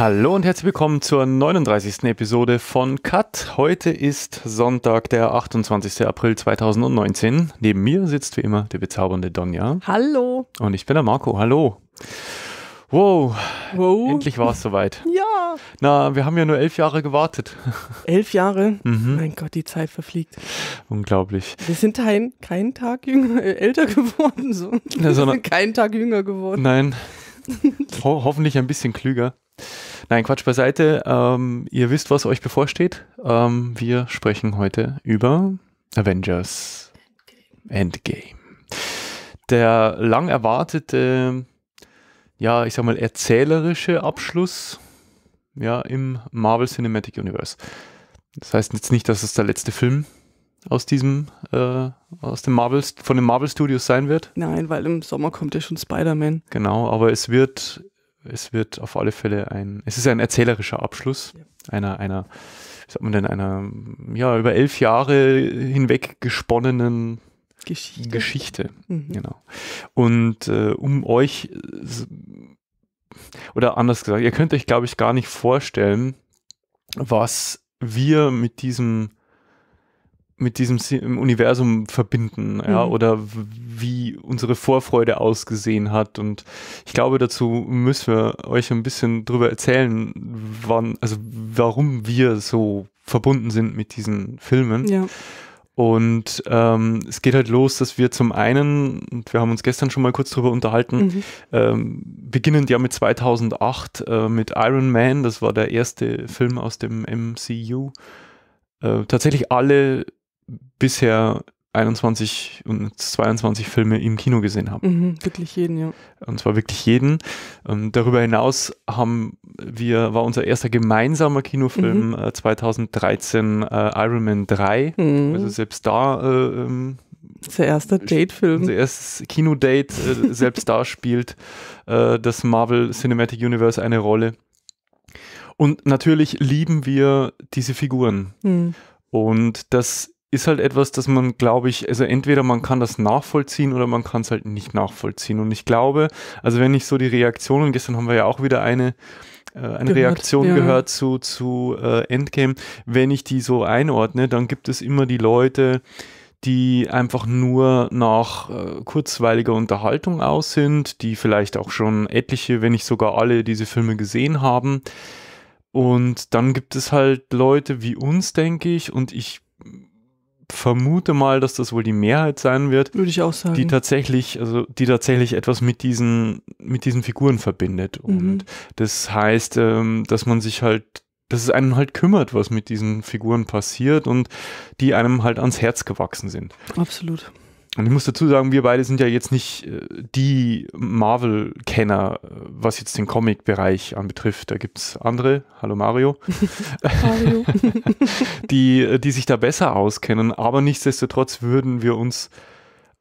Hallo und herzlich willkommen zur 39. Episode von Cut. Heute ist Sonntag, der 28. April 2019. Neben mir sitzt wie immer der bezaubernde Donja. Hallo. Und ich bin der Marco. Hallo. Wow. wow. Endlich war es soweit. ja. Na, wir haben ja nur elf Jahre gewartet. Elf Jahre? Mhm. Mein Gott, die Zeit verfliegt. Unglaublich. Wir sind kein, kein Tag jünger, äh, älter geworden. So. Wir ja, so sind keinen Tag jünger geworden. Nein. Ho hoffentlich ein bisschen klüger. Nein, Quatsch beiseite. Ähm, ihr wisst, was euch bevorsteht. Ähm, wir sprechen heute über Avengers Endgame. Der lang erwartete, ja, ich sag mal, erzählerische Abschluss ja, im Marvel Cinematic Universe. Das heißt jetzt nicht, dass es der letzte Film aus diesem, äh, aus dem Marvel, von den Marvel Studios sein wird. Nein, weil im Sommer kommt ja schon Spider-Man. Genau, aber es wird es wird auf alle Fälle ein, es ist ein erzählerischer Abschluss ja. einer, einer, wie sagt man denn, einer, ja, über elf Jahre hinweg gesponnenen Geschichte. Geschichte. Mhm. Genau. Und äh, um euch, oder anders gesagt, ihr könnt euch, glaube ich, gar nicht vorstellen, was wir mit diesem mit diesem Universum verbinden, ja, mhm. oder wie unsere Vorfreude ausgesehen hat. Und ich glaube, dazu müssen wir euch ein bisschen drüber erzählen, wann, also warum wir so verbunden sind mit diesen Filmen. Ja. Und ähm, es geht halt los, dass wir zum einen, und wir haben uns gestern schon mal kurz drüber unterhalten, mhm. ähm, beginnend ja mit 2008 äh, mit Iron Man, das war der erste Film aus dem MCU, äh, tatsächlich alle bisher 21 und 22 Filme im Kino gesehen habe. Mhm, wirklich jeden, ja. Und zwar wirklich jeden. Ähm, darüber hinaus haben wir, war unser erster gemeinsamer Kinofilm mhm. äh, 2013 äh, Iron Man 3. Mhm. Also selbst da. Äh, ähm, unser erster Date-Film. Unser erstes Kinodate. Äh, selbst da spielt äh, das Marvel Cinematic Universe eine Rolle. Und natürlich lieben wir diese Figuren. Mhm. Und das ist halt etwas, das man, glaube ich, also entweder man kann das nachvollziehen oder man kann es halt nicht nachvollziehen. Und ich glaube, also wenn ich so die Reaktionen, gestern haben wir ja auch wieder eine, äh, eine gehört, Reaktion ja. gehört zu, zu äh, Endgame, wenn ich die so einordne, dann gibt es immer die Leute, die einfach nur nach äh, kurzweiliger Unterhaltung aus sind, die vielleicht auch schon etliche, wenn nicht sogar alle diese Filme gesehen haben. Und dann gibt es halt Leute wie uns, denke ich, und ich vermute mal, dass das wohl die Mehrheit sein wird. Würde ich auch sagen. Die tatsächlich, also die tatsächlich etwas mit diesen, mit diesen Figuren verbindet. Mhm. Und mhm. das heißt, ähm, dass man sich halt dass es einen halt kümmert, was mit diesen Figuren passiert und die einem halt ans Herz gewachsen sind. Absolut. Und ich muss dazu sagen, wir beide sind ja jetzt nicht äh, die Marvel-Kenner, äh, was jetzt den Comic-Bereich anbetrifft. Da gibt es andere, hallo Mario, die, äh, die sich da besser auskennen. Aber nichtsdestotrotz würden wir uns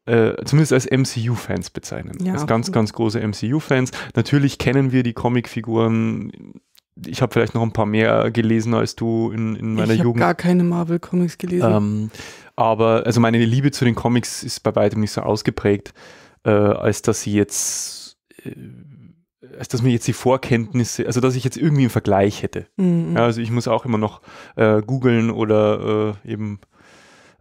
äh, zumindest als MCU-Fans bezeichnen. Ja, als ganz, ganz große MCU-Fans. Natürlich kennen wir die Comic-Figuren ich habe vielleicht noch ein paar mehr gelesen als du in, in meiner ich Jugend. Ich habe gar keine Marvel-Comics gelesen. Ähm, aber also meine Liebe zu den Comics ist bei weitem nicht so ausgeprägt, äh, als dass sie jetzt, äh, als dass mir jetzt die Vorkenntnisse, also dass ich jetzt irgendwie einen Vergleich hätte. Mhm. Ja, also ich muss auch immer noch äh, googeln oder äh, eben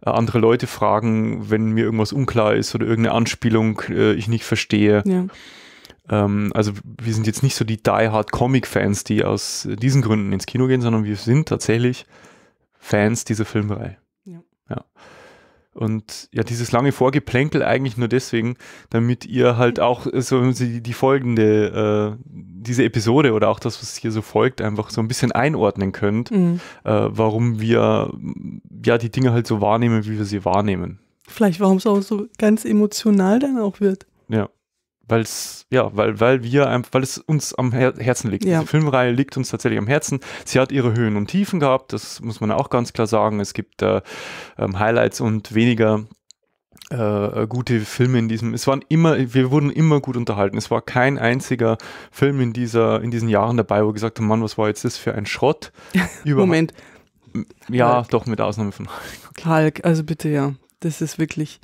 äh, andere Leute fragen, wenn mir irgendwas unklar ist oder irgendeine Anspielung äh, ich nicht verstehe. Ja. Ähm, also wir sind jetzt nicht so die Die-Hard-Comic-Fans, die aus diesen Gründen ins Kino gehen, sondern wir sind tatsächlich Fans dieser Filmreihe. Ja. Und ja, dieses lange Vorgeplänkel eigentlich nur deswegen, damit ihr halt auch äh, so die, folgende, äh, diese Episode oder auch das, was hier so folgt, einfach so ein bisschen einordnen könnt, mhm. äh, warum wir ja die Dinge halt so wahrnehmen, wie wir sie wahrnehmen. Vielleicht, warum es auch so ganz emotional dann auch wird. Ja weil's, ja, weil, weil wir, weil es uns am Herzen liegt. Ja. Diese Filmreihe liegt uns tatsächlich am Herzen. Sie hat ihre Höhen und Tiefen gehabt, das muss man auch ganz klar sagen. Es gibt äh, ähm, Highlights und weniger äh, gute Filme in diesem. Es waren immer, wir wurden immer gut unterhalten. Es war kein einziger Film in dieser, in diesen Jahren dabei, wo gesagt haben, Mann, was war jetzt das für ein Schrott? Moment. Ja, Hulk. doch mit Ausnahme von Hulk. Okay. Hulk, also bitte ja. Das ist wirklich.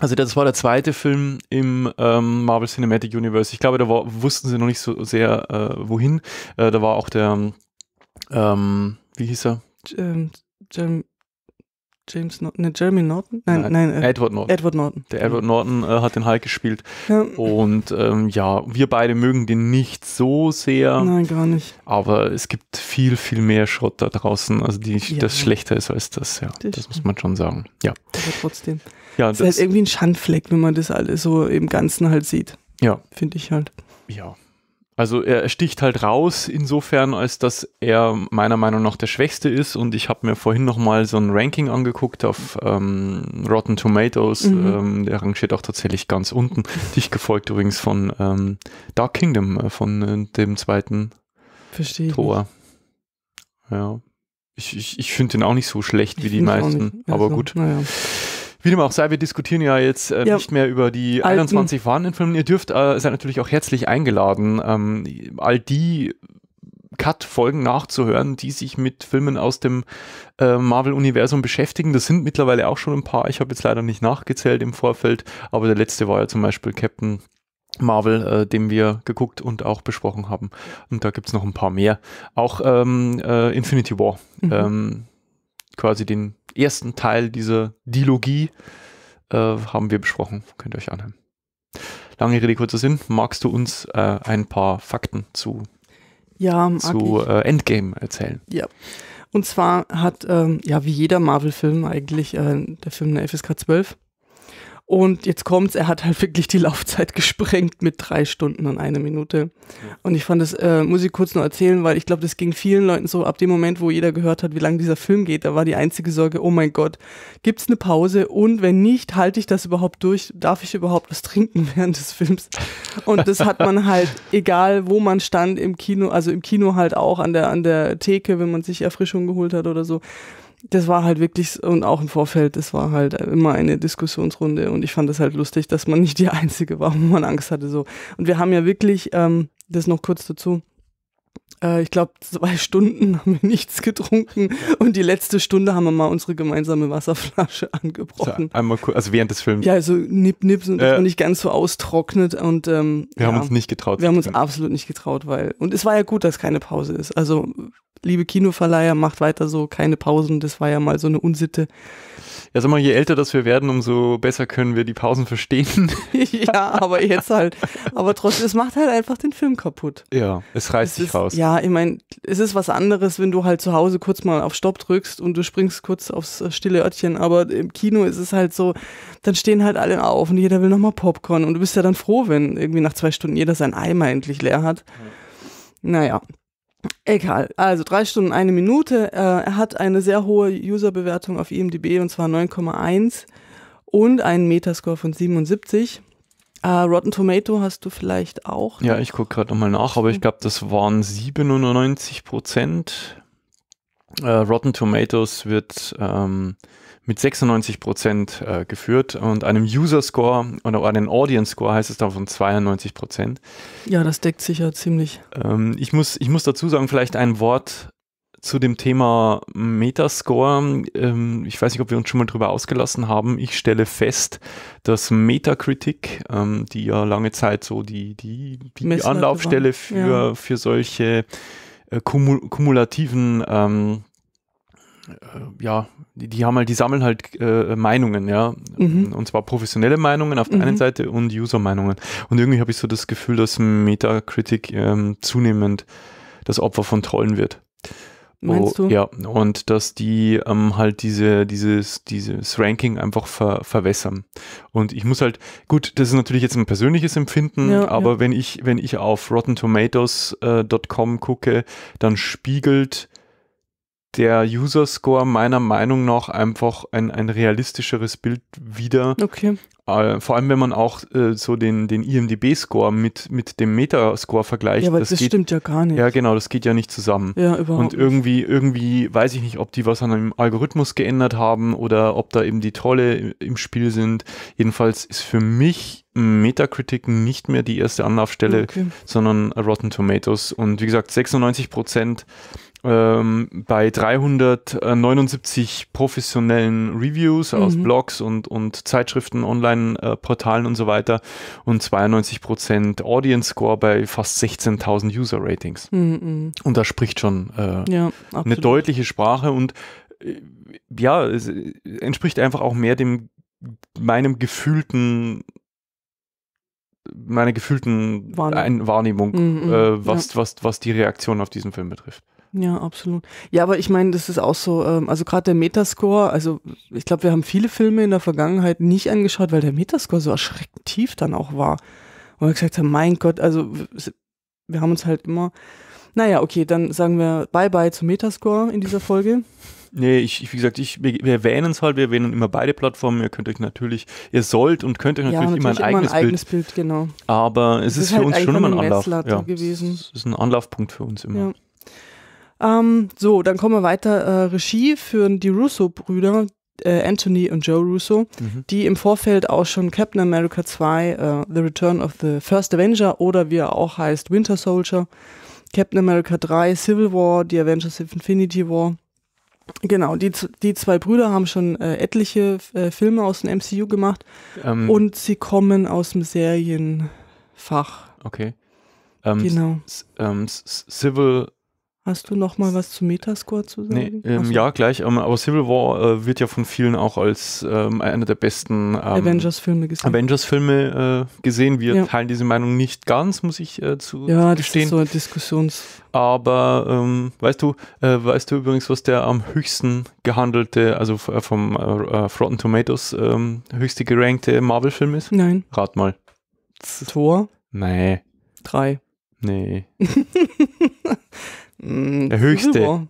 Also das war der zweite Film im ähm, Marvel Cinematic Universe. Ich glaube, da war, wussten sie noch nicht so sehr, äh, wohin. Äh, da war auch der, ähm, wie hieß er? Ähm, James Norton, ne, Jeremy Norton? Nein, nein, nein äh, Edward Norton. Edward Norton. Der Edward Norton äh, hat den Hulk gespielt. Ja. Und ähm, ja, wir beide mögen den nicht so sehr. Nein, gar nicht. Aber es gibt viel, viel mehr Schrott da draußen, also die, ja. das schlechter ist als das, ja. Das, das muss man schon sagen. Ja. Aber trotzdem. Ja, das ist halt irgendwie ein Schandfleck, wenn man das alles so im Ganzen halt sieht. Ja. Finde ich halt. Ja. Also er sticht halt raus insofern, als dass er meiner Meinung nach der Schwächste ist. Und ich habe mir vorhin nochmal so ein Ranking angeguckt auf ähm, Rotten Tomatoes. Mhm. Ähm, der rangiert auch tatsächlich ganz unten. Dich gefolgt übrigens von ähm, Dark Kingdom, äh, von äh, dem zweiten Verstehe Tor. Nicht. Ja. Ich, ich, ich finde den auch nicht so schlecht ich wie die meisten. Also, aber gut. Ja. Wie dem auch sei, wir diskutieren ja jetzt äh, ja. nicht mehr über die Alten. 21 vorhandenen Filme. Ihr dürft, äh, seid natürlich auch herzlich eingeladen, ähm, all die Cut-Folgen nachzuhören, die sich mit Filmen aus dem äh, Marvel-Universum beschäftigen. Das sind mittlerweile auch schon ein paar. Ich habe jetzt leider nicht nachgezählt im Vorfeld, aber der letzte war ja zum Beispiel Captain Marvel, äh, den wir geguckt und auch besprochen haben. Und da gibt es noch ein paar mehr. Auch ähm, äh, Infinity War. Mhm. Ähm, quasi den ersten Teil dieser Dilogie äh, haben wir besprochen. Könnt ihr euch anhören. Lange Rede, kurzer Sinn. Magst du uns äh, ein paar Fakten zu, ja, zu äh, Endgame erzählen? Ja. Und zwar hat, ähm, ja, wie jeder Marvel-Film eigentlich, äh, der Film der FSK 12. Und jetzt kommt's, er hat halt wirklich die Laufzeit gesprengt mit drei Stunden und einer Minute. Und ich fand das, äh, muss ich kurz noch erzählen, weil ich glaube, das ging vielen Leuten so, ab dem Moment, wo jeder gehört hat, wie lang dieser Film geht, da war die einzige Sorge, oh mein Gott, gibt's eine Pause? Und wenn nicht, halte ich das überhaupt durch? Darf ich überhaupt was trinken während des Films? Und das hat man halt, egal wo man stand im Kino, also im Kino halt auch an der, an der Theke, wenn man sich Erfrischung geholt hat oder so, das war halt wirklich, und auch im Vorfeld, das war halt immer eine Diskussionsrunde und ich fand es halt lustig, dass man nicht die Einzige war, wo man Angst hatte. So. Und wir haben ja wirklich, ähm, das noch kurz dazu, äh, ich glaube, zwei Stunden haben wir nichts getrunken und die letzte Stunde haben wir mal unsere gemeinsame Wasserflasche angebrochen. Also einmal kurz, also während des Films. Ja, also nipp, nipp, und äh, nicht ganz so austrocknet und ähm, wir ja, haben uns nicht getraut. Wir haben uns absolut nicht getraut, weil und es war ja gut, dass keine Pause ist. Also liebe Kinoverleiher, macht weiter so, keine Pausen, das war ja mal so eine Unsitte. Ja, sag mal, je älter das wir werden, umso besser können wir die Pausen verstehen. ja, aber jetzt halt. Aber trotzdem, es macht halt einfach den Film kaputt. Ja, es reißt es sich ist, raus. Ja, ich meine, es ist was anderes, wenn du halt zu Hause kurz mal auf Stopp drückst und du springst kurz aufs äh, stille Örtchen, aber im Kino ist es halt so, dann stehen halt alle auf und jeder will nochmal Popcorn und du bist ja dann froh, wenn irgendwie nach zwei Stunden jeder sein Eimer endlich leer hat. Naja. Egal, also drei Stunden, eine Minute. Äh, er hat eine sehr hohe Userbewertung auf IMDb und zwar 9,1 und einen Metascore von 77. Uh, äh, Rotten Tomato hast du vielleicht auch. Ja, ne? ich gucke gerade nochmal nach, aber ich glaube, das waren 97 Prozent. Uh, Rotten Tomatoes wird ähm, mit 96 Prozent äh, geführt und einem User Score oder einem Audience Score heißt es dann von 92 Prozent. Ja, das deckt sich ja ziemlich. Ähm, ich, muss, ich muss dazu sagen, vielleicht ein Wort zu dem Thema Metascore. Ähm, ich weiß nicht, ob wir uns schon mal drüber ausgelassen haben. Ich stelle fest, dass Metacritic, ähm, die ja lange Zeit so die, die, die Anlaufstelle für, ja. für solche äh, kumul kumulativen ähm, äh, ja, die, die haben halt, die sammeln halt äh, Meinungen, ja. Mhm. Und zwar professionelle Meinungen auf der mhm. einen Seite und User-Meinungen. Und irgendwie habe ich so das Gefühl, dass Metacritic ähm, zunehmend das Opfer von Trollen wird. Meinst du? ja, und dass die ähm, halt diese, dieses, dieses Ranking einfach ver verwässern. Und ich muss halt, gut, das ist natürlich jetzt ein persönliches Empfinden, ja, aber ja. wenn ich, wenn ich auf rottentomatoes.com äh, gucke, dann spiegelt der User Score meiner Meinung nach einfach ein, ein realistischeres Bild wieder. Okay. Äh, vor allem, wenn man auch äh, so den, den IMDB-Score mit, mit dem Metascore vergleicht. Ja, aber das, das geht, stimmt ja gar nicht. Ja, genau, das geht ja nicht zusammen. Ja, überhaupt. Und irgendwie, irgendwie weiß ich nicht, ob die was an einem Algorithmus geändert haben oder ob da eben die Tolle im, im Spiel sind. Jedenfalls ist für mich Metacritic nicht mehr die erste Anlaufstelle, okay. sondern Rotten Tomatoes. Und wie gesagt, 96 Prozent ähm, bei 379 professionellen Reviews mhm. aus Blogs und, und Zeitschriften, Online-Portalen äh, und so weiter und 92 Audience Score bei fast 16.000 User Ratings. Mhm. Und das spricht schon äh, ja, eine deutliche Sprache und äh, ja, es entspricht einfach auch mehr dem meinem gefühlten meiner gefühlten Wahrnehmung, Wahrnehmung mhm, mhm. äh, was, ja. was, was die Reaktion auf diesen Film betrifft. Ja, absolut. Ja, aber ich meine, das ist auch so, ähm, also gerade der Metascore, also ich glaube, wir haben viele Filme in der Vergangenheit nicht angeschaut, weil der Metascore so erschreckend tief dann auch war. Und wir gesagt haben, mein Gott, also wir haben uns halt immer, naja, okay, dann sagen wir Bye-bye zum Metascore in dieser Folge. Nee, ich, wie gesagt, ich, wir erwähnen es halt, wir erwähnen immer beide Plattformen. Ihr könnt euch natürlich, ihr sollt und könnt euch natürlich, ja, natürlich immer ein immer eigenes, ein eigenes Bild. Bild. genau. Aber es ist, ist, für halt uns schon immer ein Anlauf. Ja, gewesen. Es ist ein Anlaufpunkt für uns immer. Ja. Ähm, so, dann kommen wir weiter. Äh, Regie führen die Russo-Brüder, äh, Anthony und Joe Russo, mhm. die im Vorfeld auch schon Captain America 2, äh, The Return of the First Avenger oder wie er auch heißt, Winter Soldier, Captain America 3, Civil War, The Avengers of Infinity War. Genau, die, die zwei Brüder haben schon äh, etliche äh, Filme aus dem MCU gemacht ähm, und sie kommen aus dem Serienfach. Okay. Ähm, genau. Ähm, Civil Hast du noch mal was zu Metascore zu sagen? Nee, ähm, Ja, gleich. Ähm, aber Civil War äh, wird ja von vielen auch als ähm, einer der besten ähm, Avengers-Filme gesehen. Avengers-Filme äh, gesehen. Wir ja. teilen diese Meinung nicht ganz, muss ich äh, zu ja, gestehen. Ja, so eine Diskussions. Aber ähm, weißt du, äh, weißt du übrigens, was der am höchsten gehandelte, also äh, vom äh, Rotten Tomatoes ähm, höchste gerankte Marvel-Film ist? Nein. Rat mal. Tor? Nee. Drei. Nee. Mm, der höchste. Rüber.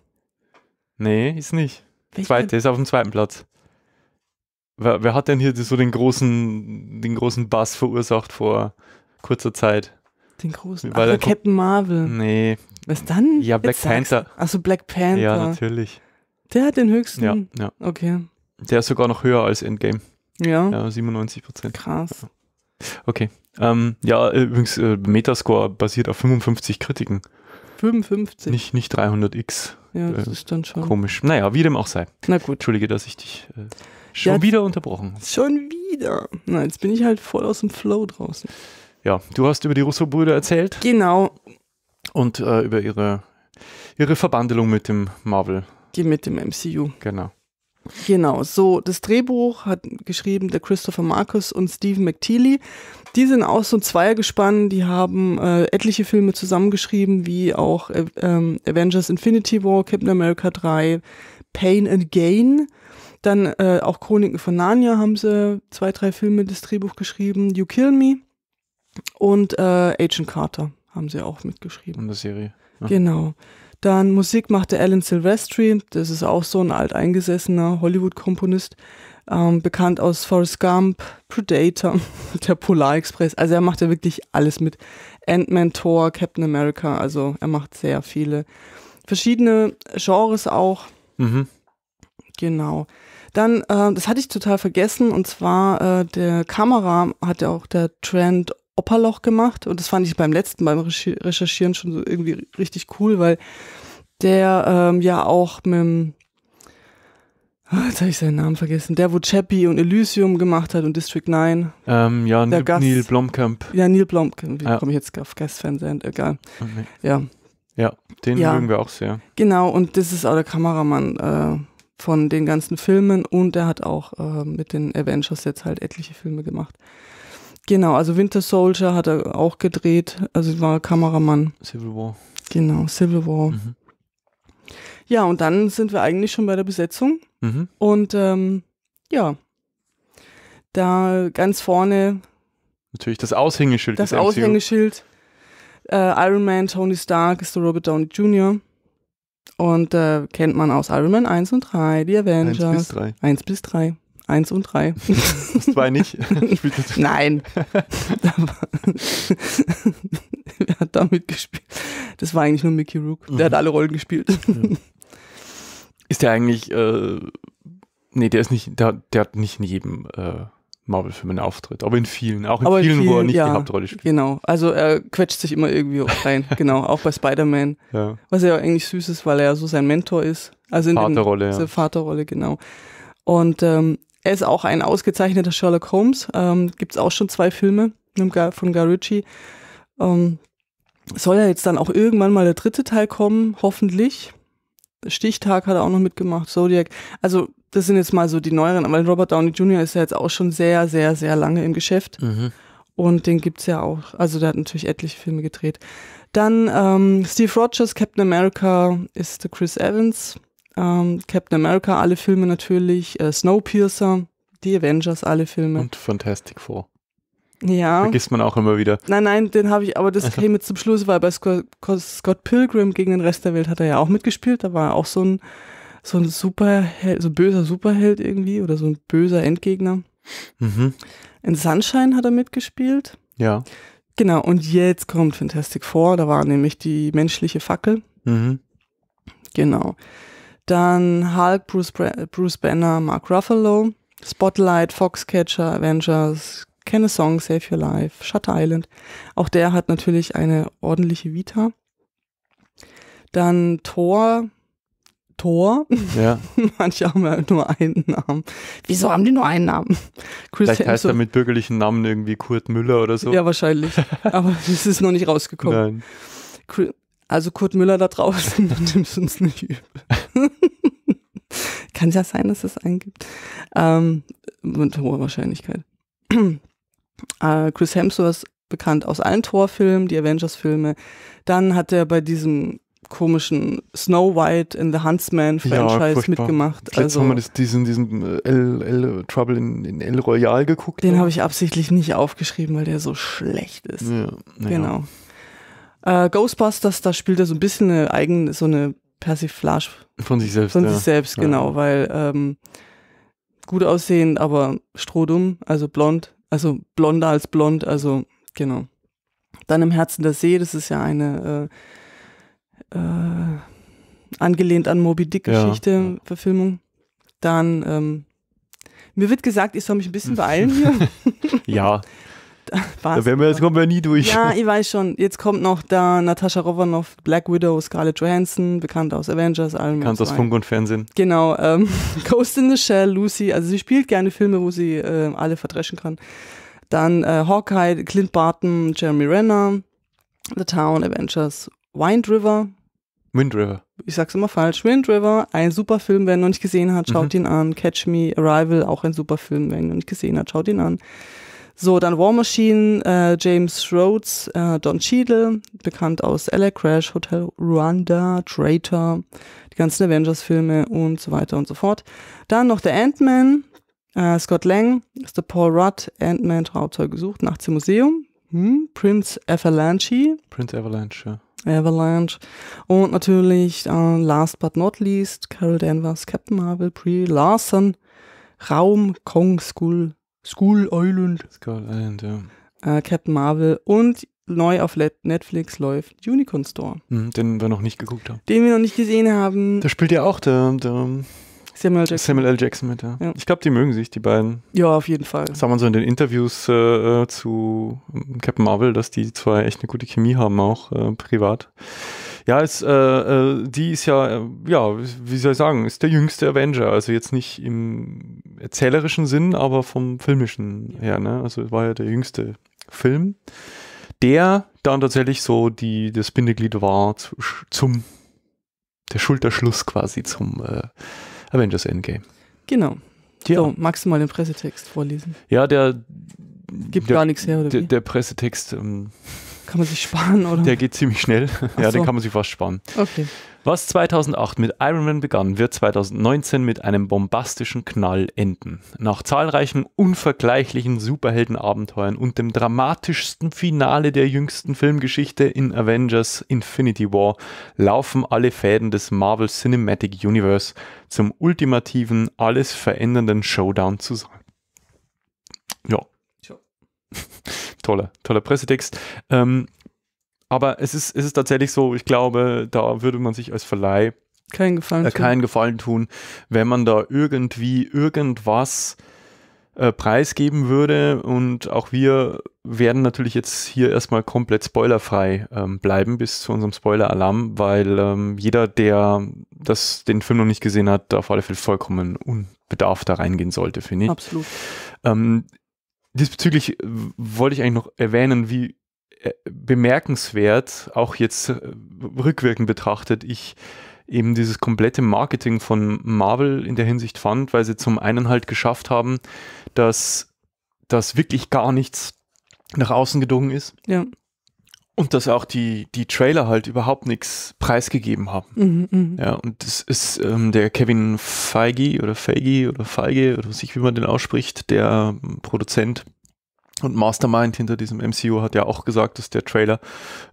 Nee, ist nicht. Der zweite ist auf dem zweiten Platz. Wer, wer, hat denn hier so den großen, den großen Bass verursacht vor kurzer Zeit? Den großen. Ach, Captain Marvel. Nee. Was dann? Ja, Black Jetzt Panther. Achso, Black Panther. Ja, natürlich. Der hat den höchsten. Ja, ja. Okay. Der ist sogar noch höher als Endgame. Ja. Ja, 97 Prozent. Krass. Okay. Ähm, ja, übrigens, äh, Metascore basiert auf 55 Kritiken. 55. Nicht, nicht 300x. Ja, das äh, ist dann schon. Komisch. Naja, wie dem auch sei. Na gut. Entschuldige, dass ich dich äh, schon ja, wieder unterbrochen habe. Schon wieder. Na, jetzt bin ich halt voll aus dem Flow draußen. Ja, du hast über die Russo-Brüder erzählt. Genau. Und äh, über ihre, ihre Verbandelung mit dem Marvel. Die mit dem MCU. Genau. Genau, so das Drehbuch hat geschrieben der Christopher Marcus und Stephen McTeely. Die sind auch so ein Zweiergespann, die haben äh, etliche Filme zusammengeschrieben, wie auch äh, ähm, Avengers Infinity War, Captain America 3, Pain and Gain. Dann äh, auch Chroniken von Narnia haben sie zwei, drei Filme das Drehbuch geschrieben, You Kill Me und äh, Agent Carter haben sie auch mitgeschrieben. Und der Serie. Ja. Ne? Genau. Dann Musik machte Alan Silvestri, das ist auch so ein alteingesessener Hollywood-Komponist, ähm, bekannt aus Forrest Gump, Predator, der Polar Express. Also er macht ja wirklich alles mit. Ant-Man, Thor, Captain America, also er macht sehr viele. Verschiedene Genres auch. Mhm. Genau. Dann, äh, das hatte ich total vergessen, und zwar äh, der Kamera hat ja auch der Trent Opperloch gemacht und das fand ich beim letzten beim Recherchieren schon so irgendwie richtig cool, weil der ähm, ja auch mit dem ah, jetzt habe ich seinen Namen vergessen. Der, wo Chappie und Elysium gemacht hat und District 9. Ähm, ja, der Neil, Gast, Neil Blomkamp. Ja, Neil Blomkamp. Wie ja. komme ich jetzt auf Gastfernsehen? Egal. Okay. Ja. Ja, den ja. mögen wir auch sehr. Genau, und das ist auch der Kameramann äh, von den ganzen Filmen und der hat auch äh, mit den Avengers jetzt halt etliche Filme gemacht. Genau, also Winter Soldier hat er auch gedreht, also war Kameramann. Civil War. Genau, Civil War. Mhm. Ja, und dann sind wir eigentlich schon bei der Besetzung. Mhm. Und ähm, ja, da ganz vorne. Natürlich das Aushängeschild. Das Aushängeschild. Äh, Iron Man, Tony Stark ist der Robert Downey Jr. Und äh, kennt man aus Iron Man 1 und 3, die Avengers. 1 bis 3. 1 bis 3. Eins und drei. Das zwei nicht. Nein. Wer hat damit gespielt? Das war eigentlich nur Mickey Rook. Der mhm. hat alle Rollen gespielt. Ja. Ist der eigentlich, äh, nee, der ist nicht, der, der hat nicht in jedem äh, Marvel-Film einen Auftritt, aber in vielen, auch in, vielen, in vielen, wo er nicht ja, die Hauptrolle spielt. Genau, also er quetscht sich immer irgendwie rein, genau, auch bei Spider-Man. Ja. Was ja eigentlich süß ist, weil er so sein Mentor ist. Also in Vaterrolle, dem, ja. Vaterrolle, genau. Und ähm, er ist auch ein ausgezeichneter Sherlock Holmes. Ähm, Gibt es auch schon zwei Filme von Garucci. Ähm, soll ja jetzt dann auch irgendwann mal der dritte Teil kommen, hoffentlich. Stichtag hat er auch noch mitgemacht, Zodiac. Also das sind jetzt mal so die neueren, weil Robert Downey Jr. ist ja jetzt auch schon sehr, sehr, sehr lange im Geschäft. Mhm. Und den gibt es ja auch. Also der hat natürlich etliche Filme gedreht. Dann ähm, Steve Rogers, Captain America ist der Chris Evans ähm, Captain America alle Filme natürlich, äh, Snowpiercer, die Avengers alle Filme. Und Fantastic Four. Ja. Vergisst man auch immer wieder. Nein, nein, den habe ich, aber das also. käme zum Schluss, weil bei Scott, Scott, Pilgrim gegen den Rest der Welt hat er ja auch mitgespielt. Da war er auch so ein, so ein Superheld, so ein böser Superheld irgendwie oder so ein böser Endgegner. Mhm. In Sunshine hat er mitgespielt. Ja. Genau, und jetzt kommt Fantastic Four, da war nämlich die menschliche Fackel. Mhm. Genau. Dann Hulk, Bruce, Bruce Banner, Mark Ruffalo, Spotlight, Foxcatcher, Avengers, Can a Song, Save Your Life, Shutter Island. Auch der hat natürlich eine ordentliche Vita. Dann Thor, Thor. Ja. Manche haben ja nur einen Namen. Wieso haben die nur einen Namen? Chris Vielleicht heißt er mit bürgerlichen Namen irgendwie Kurt Müller oder so. Ja, wahrscheinlich. Aber das ist noch nicht rausgekommen. Nein. Also Kurt Müller da draußen, nimmst uns nicht übel. Kann ja sein, dass es einen gibt. Ähm, mit hoher Wahrscheinlichkeit. äh, Chris Hemsworth, bekannt aus allen Thor-Filmen, die Avengers-Filme. Dann hat er bei diesem komischen Snow White in the Huntsman Franchise ja, mitgemacht. Letztes also, haben wir das, diesen, diesen El, äh, El Trouble in, in El Royal geguckt. Den habe ich absichtlich nicht aufgeschrieben, weil der so schlecht ist. Ja, ja. Genau. Äh, Ghostbusters, da spielt er so ein bisschen eine eigene, so eine Persiflage. Von sich selbst. Von ja. sich selbst, genau, ja. weil ähm, gut aussehend, aber strohdumm, also blond, also blonder als blond, also genau. Dann im Herzen der See, das ist ja eine äh, äh, angelehnt an Moby Dick-Geschichte, ja. Verfilmung. Dann ähm, mir wird gesagt, ich soll mich ein bisschen beeilen hier. ja, da wären wir, jetzt kommen wir nie durch. Ja, ich weiß schon. Jetzt kommt noch da Natascha Rovanov, Black Widow, Scarlett Johansson, bekannt aus Avengers, allem. Bekannt aus Funk und Fernsehen. Genau. Ähm, Ghost in the Shell, Lucy. Also sie spielt gerne Filme, wo sie äh, alle verdreschen kann. Dann äh, Hawkeye, Clint Barton, Jeremy Renner, The Town, Avengers, Wind River. Wind River. Ich sag's immer falsch. Wind River, ein super Film, wer ihn noch nicht gesehen hat, schaut mhm. ihn an. Catch Me, Arrival, auch ein super Film, wer ihn noch nicht gesehen hat, schaut ihn an. So, dann War Machine, äh, James Rhodes, äh, Don Cheadle, bekannt aus LA Crash, Hotel Rwanda, Traitor, die ganzen Avengers-Filme und so weiter und so fort. Dann noch der Ant-Man, äh, Scott Lang, ist der Paul Rudd, Ant-Man, Traumzeug gesucht, Nachts im Museum, hm, Prince Avalanche. Prince Avalanche, ja. Avalanche. Und natürlich, äh, last but not least, Carol Danvers, Captain Marvel, Pre Larson, Raum, Kong, Skull, School Island. Skull Island, ja. Äh, Captain Marvel und neu auf Netflix läuft Unicorn Store. Hm, den wir noch nicht geguckt haben. Den wir noch nicht gesehen haben. Da spielt ja auch der, der ähm, Samuel, Jackson. Samuel L. Jackson mit. Ja. ja. Ich glaube, die mögen sich, die beiden. Ja, auf jeden Fall. Das haben wir so in den Interviews äh, äh zu ähm, Captain Marvel, dass die zwei echt eine gute Chemie haben, auch äh, privat. Ja, es, äh, äh, die ist ja, ja, wie soll ich sagen, ist der jüngste Avenger. Also jetzt nicht im erzählerischen Sinn, aber vom filmischen ja. her. Ne? Also war ja der jüngste Film, der dann tatsächlich so die, das Bindeglied war zu, zum, der Schulterschluss quasi zum äh, Avengers Endgame. Genau. Ja. So, magst du mal den Pressetext vorlesen? Ja, der gibt der, gar nichts her, oder? Der, wie? der Pressetext. Ähm, kann man sich sparen, oder? Der geht ziemlich schnell. Ach ja, so. den kann man sich fast sparen. Okay. Was 2008 mit Iron Man begann, wird 2019 mit einem bombastischen Knall enden. Nach zahlreichen unvergleichlichen Superheldenabenteuern und dem dramatischsten Finale der jüngsten Filmgeschichte in Avengers Infinity War laufen alle Fäden des Marvel Cinematic Universe zum ultimativen, alles verändernden Showdown zusammen. Ja. Sure. toller, toller Pressetext. Ähm, aber es ist, es ist tatsächlich so, ich glaube, da würde man sich als Verleih keinen Gefallen, äh, keinen Gefallen tun, wenn man da irgendwie irgendwas äh, preisgeben würde. Und auch wir werden natürlich jetzt hier erstmal komplett spoilerfrei ähm, bleiben bis zu unserem Spoiler-Alarm, weil ähm, jeder, der das, den Film noch nicht gesehen hat, auf alle Fälle vollkommen unbedarft da reingehen sollte, finde ich. Absolut. Ähm, Diesbezüglich äh, wollte ich eigentlich noch erwähnen, wie äh, bemerkenswert, auch jetzt äh, rückwirkend betrachtet, ich eben dieses komplette Marketing von Marvel in der Hinsicht fand, weil sie zum einen halt geschafft haben, dass das wirklich gar nichts nach außen gedrungen ist. Ja. Und dass auch die, die Trailer halt überhaupt nichts preisgegeben haben. Mhm, mhm, ja, und das ist ähm, der Kevin Feige oder Feige oder Feige oder was ich, wie man den ausspricht, der ähm, Produzent und Mastermind hinter diesem MCU hat ja auch gesagt, dass der Trailer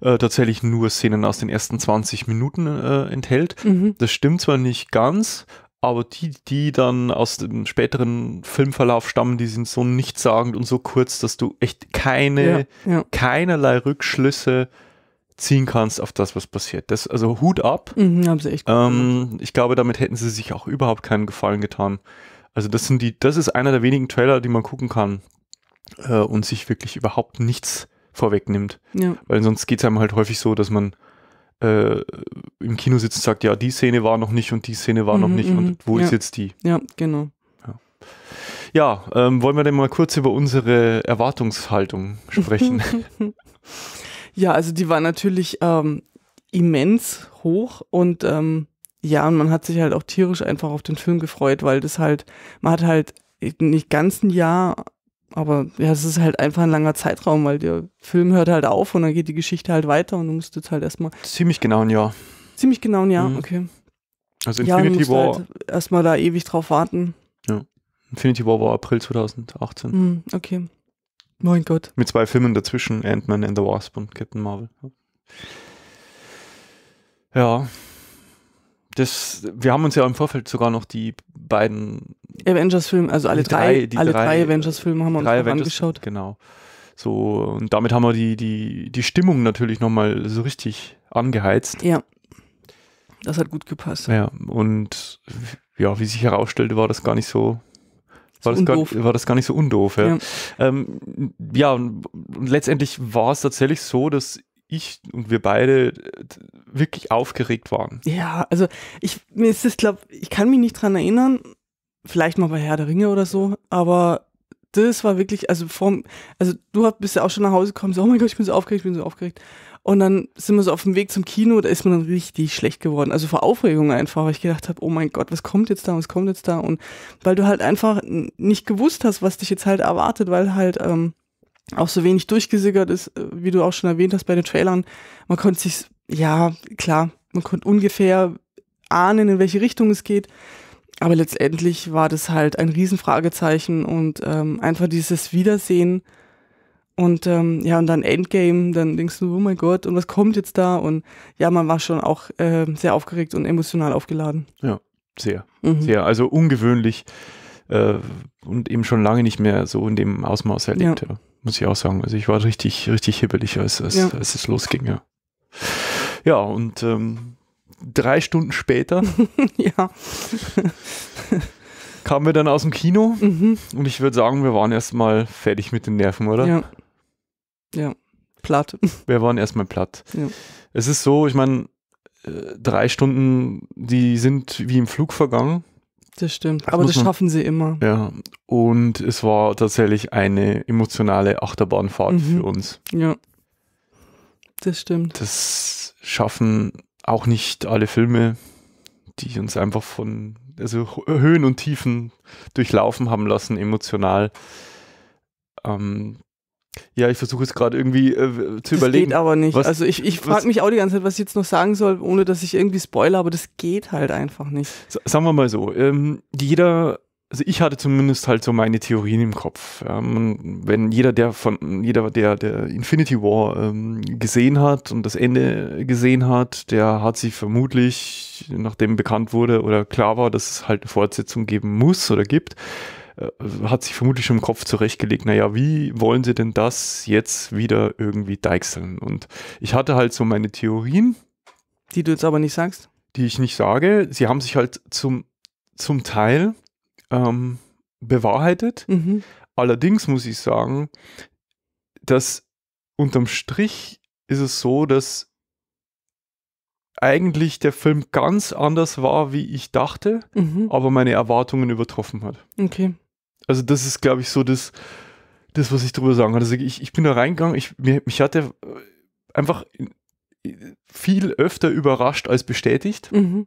äh, tatsächlich nur Szenen aus den ersten 20 Minuten äh, enthält. Mhm. Das stimmt zwar nicht ganz, aber die, die dann aus dem späteren Filmverlauf stammen, die sind so nichtssagend und so kurz, dass du echt keine, ja, ja. keinerlei Rückschlüsse ziehen kannst auf das, was passiert. Das, also Hut ab. Mhm, haben sie echt ähm, ich glaube, damit hätten sie sich auch überhaupt keinen Gefallen getan. Also das sind die, das ist einer der wenigen Trailer, die man gucken kann äh, und sich wirklich überhaupt nichts vorwegnimmt. Ja. Weil sonst geht es einem halt häufig so, dass man äh, im Kino sitzt und sagt, ja, die Szene war noch nicht und die Szene war mhm, noch nicht und mhm, wo ja. ist jetzt die? Ja, genau. Ja, ja ähm, wollen wir denn mal kurz über unsere Erwartungshaltung sprechen? ja, also die war natürlich ähm, immens hoch und ähm, ja, und man hat sich halt auch tierisch einfach auf den Film gefreut, weil das halt, man hat halt nicht ganz ein Jahr aber ja, es ist halt einfach ein langer Zeitraum, weil der Film hört halt auf und dann geht die Geschichte halt weiter und du musst jetzt halt erstmal. Ziemlich genau ein Jahr. Ziemlich genau ein Jahr, mhm. okay. Also Infinity ja, War. Halt erstmal da ewig drauf warten. Ja. Infinity War war April 2018. Mhm, okay. Mein Gott. Mit zwei Filmen dazwischen, Ant-Man and the Wasp und Captain Marvel. Ja. Das, wir haben uns ja im Vorfeld sogar noch die beiden avengers film also alle drei, drei alle drei, drei Avengers-Filme haben wir uns drei Avengers, angeschaut. Genau. So, und damit haben wir die, die, die Stimmung natürlich nochmal so richtig angeheizt. Ja. Das hat gut gepasst. Ja, und ja, wie sich herausstellte, war das gar nicht so. War das, gar, war das gar nicht so undoof. Ja, ja. Ähm, ja und letztendlich war es tatsächlich so, dass ich und wir beide wirklich aufgeregt waren. Ja, also ich mir ist das glaube ich kann mich nicht dran erinnern, vielleicht mal bei Herr der Ringe oder so, aber das war wirklich, also vorm, also du bist ja auch schon nach Hause gekommen, so, oh mein Gott, ich bin so aufgeregt, ich bin so aufgeregt. Und dann sind wir so auf dem Weg zum Kino, da ist man dann richtig schlecht geworden. Also vor Aufregung einfach, weil ich gedacht habe, oh mein Gott, was kommt jetzt da, was kommt jetzt da? Und weil du halt einfach nicht gewusst hast, was dich jetzt halt erwartet, weil halt ähm, auch so wenig durchgesickert ist, äh, wie du auch schon erwähnt hast bei den Trailern. Man konnte sich, ja, klar, man konnte ungefähr ahnen, in welche Richtung es geht aber letztendlich war das halt ein Riesenfragezeichen und ähm, einfach dieses Wiedersehen und ähm, ja, und dann Endgame, dann denkst du, oh mein Gott, und was kommt jetzt da? Und ja, man war schon auch äh, sehr aufgeregt und emotional aufgeladen. Ja, sehr, mhm. sehr. Also ungewöhnlich äh, und eben schon lange nicht mehr so in dem Ausmaß erlebt, ja. muss ich auch sagen. Also ich war richtig, richtig hibbelig, als, als, ja. als es losging, ja. Ja, und ähm, drei Stunden später. ja. kamen wir dann aus dem Kino mhm. und ich würde sagen, wir waren erstmal fertig mit den Nerven, oder? Ja. Ja. Platt. Wir waren erstmal platt. Ja. Es ist so, ich meine, äh, drei Stunden, die sind wie im Flug vergangen. Das stimmt, das aber das man, schaffen sie immer. Ja, und es war tatsächlich eine emotionale Achterbahnfahrt mhm. für uns. Ja, das stimmt. Das schaffen auch nicht alle Filme, die uns einfach von also Höhen und Tiefen durchlaufen haben lassen, emotional. Ähm, ja, ich versuche es gerade irgendwie äh, zu das überlegen. Geht aber nicht. Was, also ich, ich frage mich auch die ganze Zeit, was ich jetzt noch sagen soll, ohne dass ich irgendwie spoilere, aber das geht halt einfach nicht. Sagen wir mal so, ähm, jeder also ich hatte zumindest halt so meine Theorien im Kopf. Ähm, wenn jeder, der von, jeder, der, der Infinity War ähm, gesehen hat und das Ende gesehen hat, der hat sich vermutlich, nachdem bekannt wurde oder klar war, dass es halt eine Fortsetzung geben muss oder gibt, äh, hat sich vermutlich schon im Kopf zurechtgelegt, naja, wie wollen sie denn das jetzt wieder irgendwie deichseln? Und ich hatte halt so meine Theorien. Die du jetzt aber nicht sagst? Die ich nicht sage. Sie haben sich halt zum, zum Teil ähm, bewahrheitet. Mhm. Allerdings muss ich sagen, dass unterm Strich ist es so, dass eigentlich der Film ganz anders war, wie ich dachte, mhm. aber meine Erwartungen übertroffen hat. Okay. Also das ist, glaube ich, so das, das, was ich drüber sagen kann. Also ich, ich bin da reingegangen, ich, mich hatte äh, einfach äh, viel öfter überrascht als bestätigt. Mhm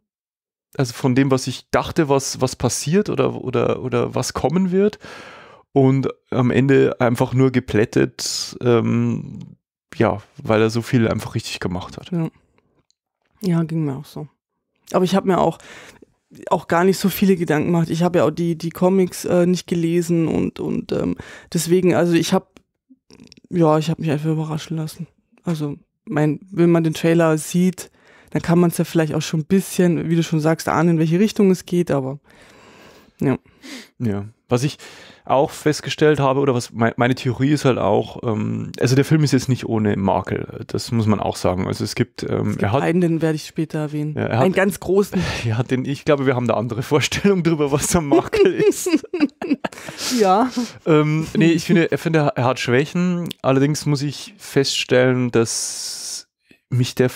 also von dem, was ich dachte, was, was passiert oder, oder, oder was kommen wird. Und am Ende einfach nur geplättet, ähm, ja, weil er so viel einfach richtig gemacht hat. Ja, ja ging mir auch so. Aber ich habe mir auch, auch gar nicht so viele Gedanken gemacht. Ich habe ja auch die, die Comics äh, nicht gelesen und, und ähm, deswegen, also ich habe, ja, ich habe mich einfach überraschen lassen. Also, mein, wenn man den Trailer sieht, dann kann man es ja vielleicht auch schon ein bisschen, wie du schon sagst, ahnen, in welche Richtung es geht, aber ja. Ja, was ich auch festgestellt habe oder was mein, meine Theorie ist halt auch, ähm, also der Film ist jetzt nicht ohne Makel, das muss man auch sagen. Also es gibt, ähm, es gibt er hat, einen, den werde ich später erwähnen, ja, einen hat, ganz großen. Ja, den ich glaube, wir haben da andere Vorstellung drüber, was der Makel ist. ja. ähm, nee, ich finde, ich finde, er hat Schwächen. Allerdings muss ich feststellen, dass mich der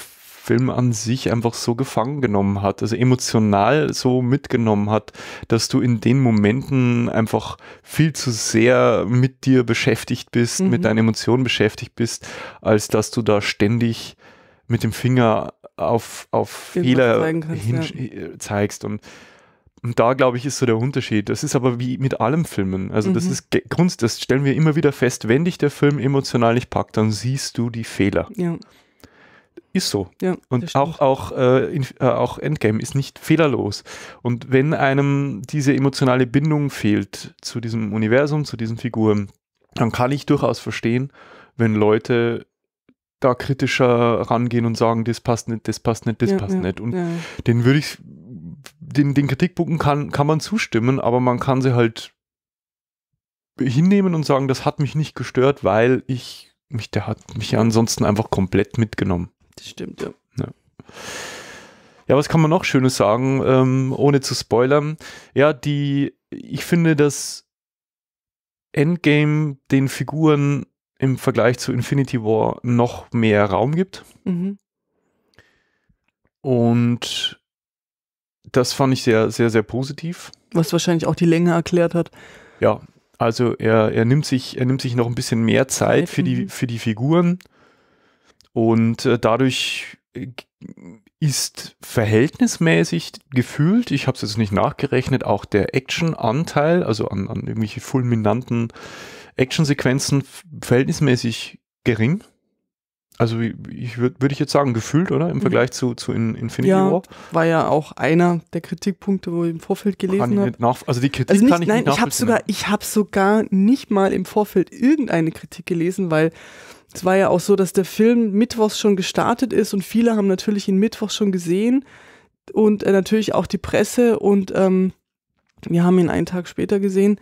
Film an sich einfach so gefangen genommen hat, also emotional so mitgenommen hat, dass du in den Momenten einfach viel zu sehr mit dir beschäftigt bist, mhm. mit deinen Emotionen beschäftigt bist, als dass du da ständig mit dem Finger auf, auf Fehler kannst, ja. Äh, zeigst. Und, und da, glaube ich, ist so der Unterschied. Das ist aber wie mit allem Filmen. Also, mhm. das ist Kunst, das stellen wir immer wieder fest. Wenn dich der Film emotional nicht packt, dann siehst du die Fehler. Ja. Ist so. Ja, und auch, auch, äh, in, äh, auch Endgame ist nicht fehlerlos. Und wenn einem diese emotionale Bindung fehlt zu diesem Universum, zu diesen Figuren, dann kann ich durchaus verstehen, wenn Leute da kritischer rangehen und sagen, das passt nicht, das passt nicht, das ja, passt ja, nicht. Und ja. den würde ich, den, den Kritikpunkten kann, kann man zustimmen, aber man kann sie halt hinnehmen und sagen, das hat mich nicht gestört, weil ich mich, der hat mich ansonsten einfach komplett mitgenommen. Das stimmt, ja. ja. Ja, was kann man noch Schönes sagen, ähm, ohne zu spoilern? Ja, die, ich finde, dass Endgame den Figuren im Vergleich zu Infinity War noch mehr Raum gibt. Mhm. Und das fand ich sehr, sehr, sehr positiv. Was wahrscheinlich auch die Länge erklärt hat. Ja, also er, er, nimmt, sich, er nimmt sich noch ein bisschen mehr Zeit für die, mhm. für die Figuren. Und äh, dadurch äh, ist verhältnismäßig gefühlt, ich habe es jetzt nicht nachgerechnet, auch der Action-Anteil, also an, an irgendwelche fulminanten Actionsequenzen, verhältnismäßig gering. Also ich würde würd ich jetzt sagen, gefühlt, oder? Im mhm. Vergleich zu, zu in, Infinity ja, War. War ja auch einer der Kritikpunkte, wo ich im Vorfeld gelesen habe. Also die Kritik also nicht, kann ich nein, nicht ich habe sogar, ich habe sogar nicht mal im Vorfeld irgendeine Kritik gelesen, weil es war ja auch so, dass der Film mittwochs schon gestartet ist und viele haben natürlich ihn mittwochs schon gesehen und äh, natürlich auch die Presse und ähm, wir haben ihn einen Tag später gesehen.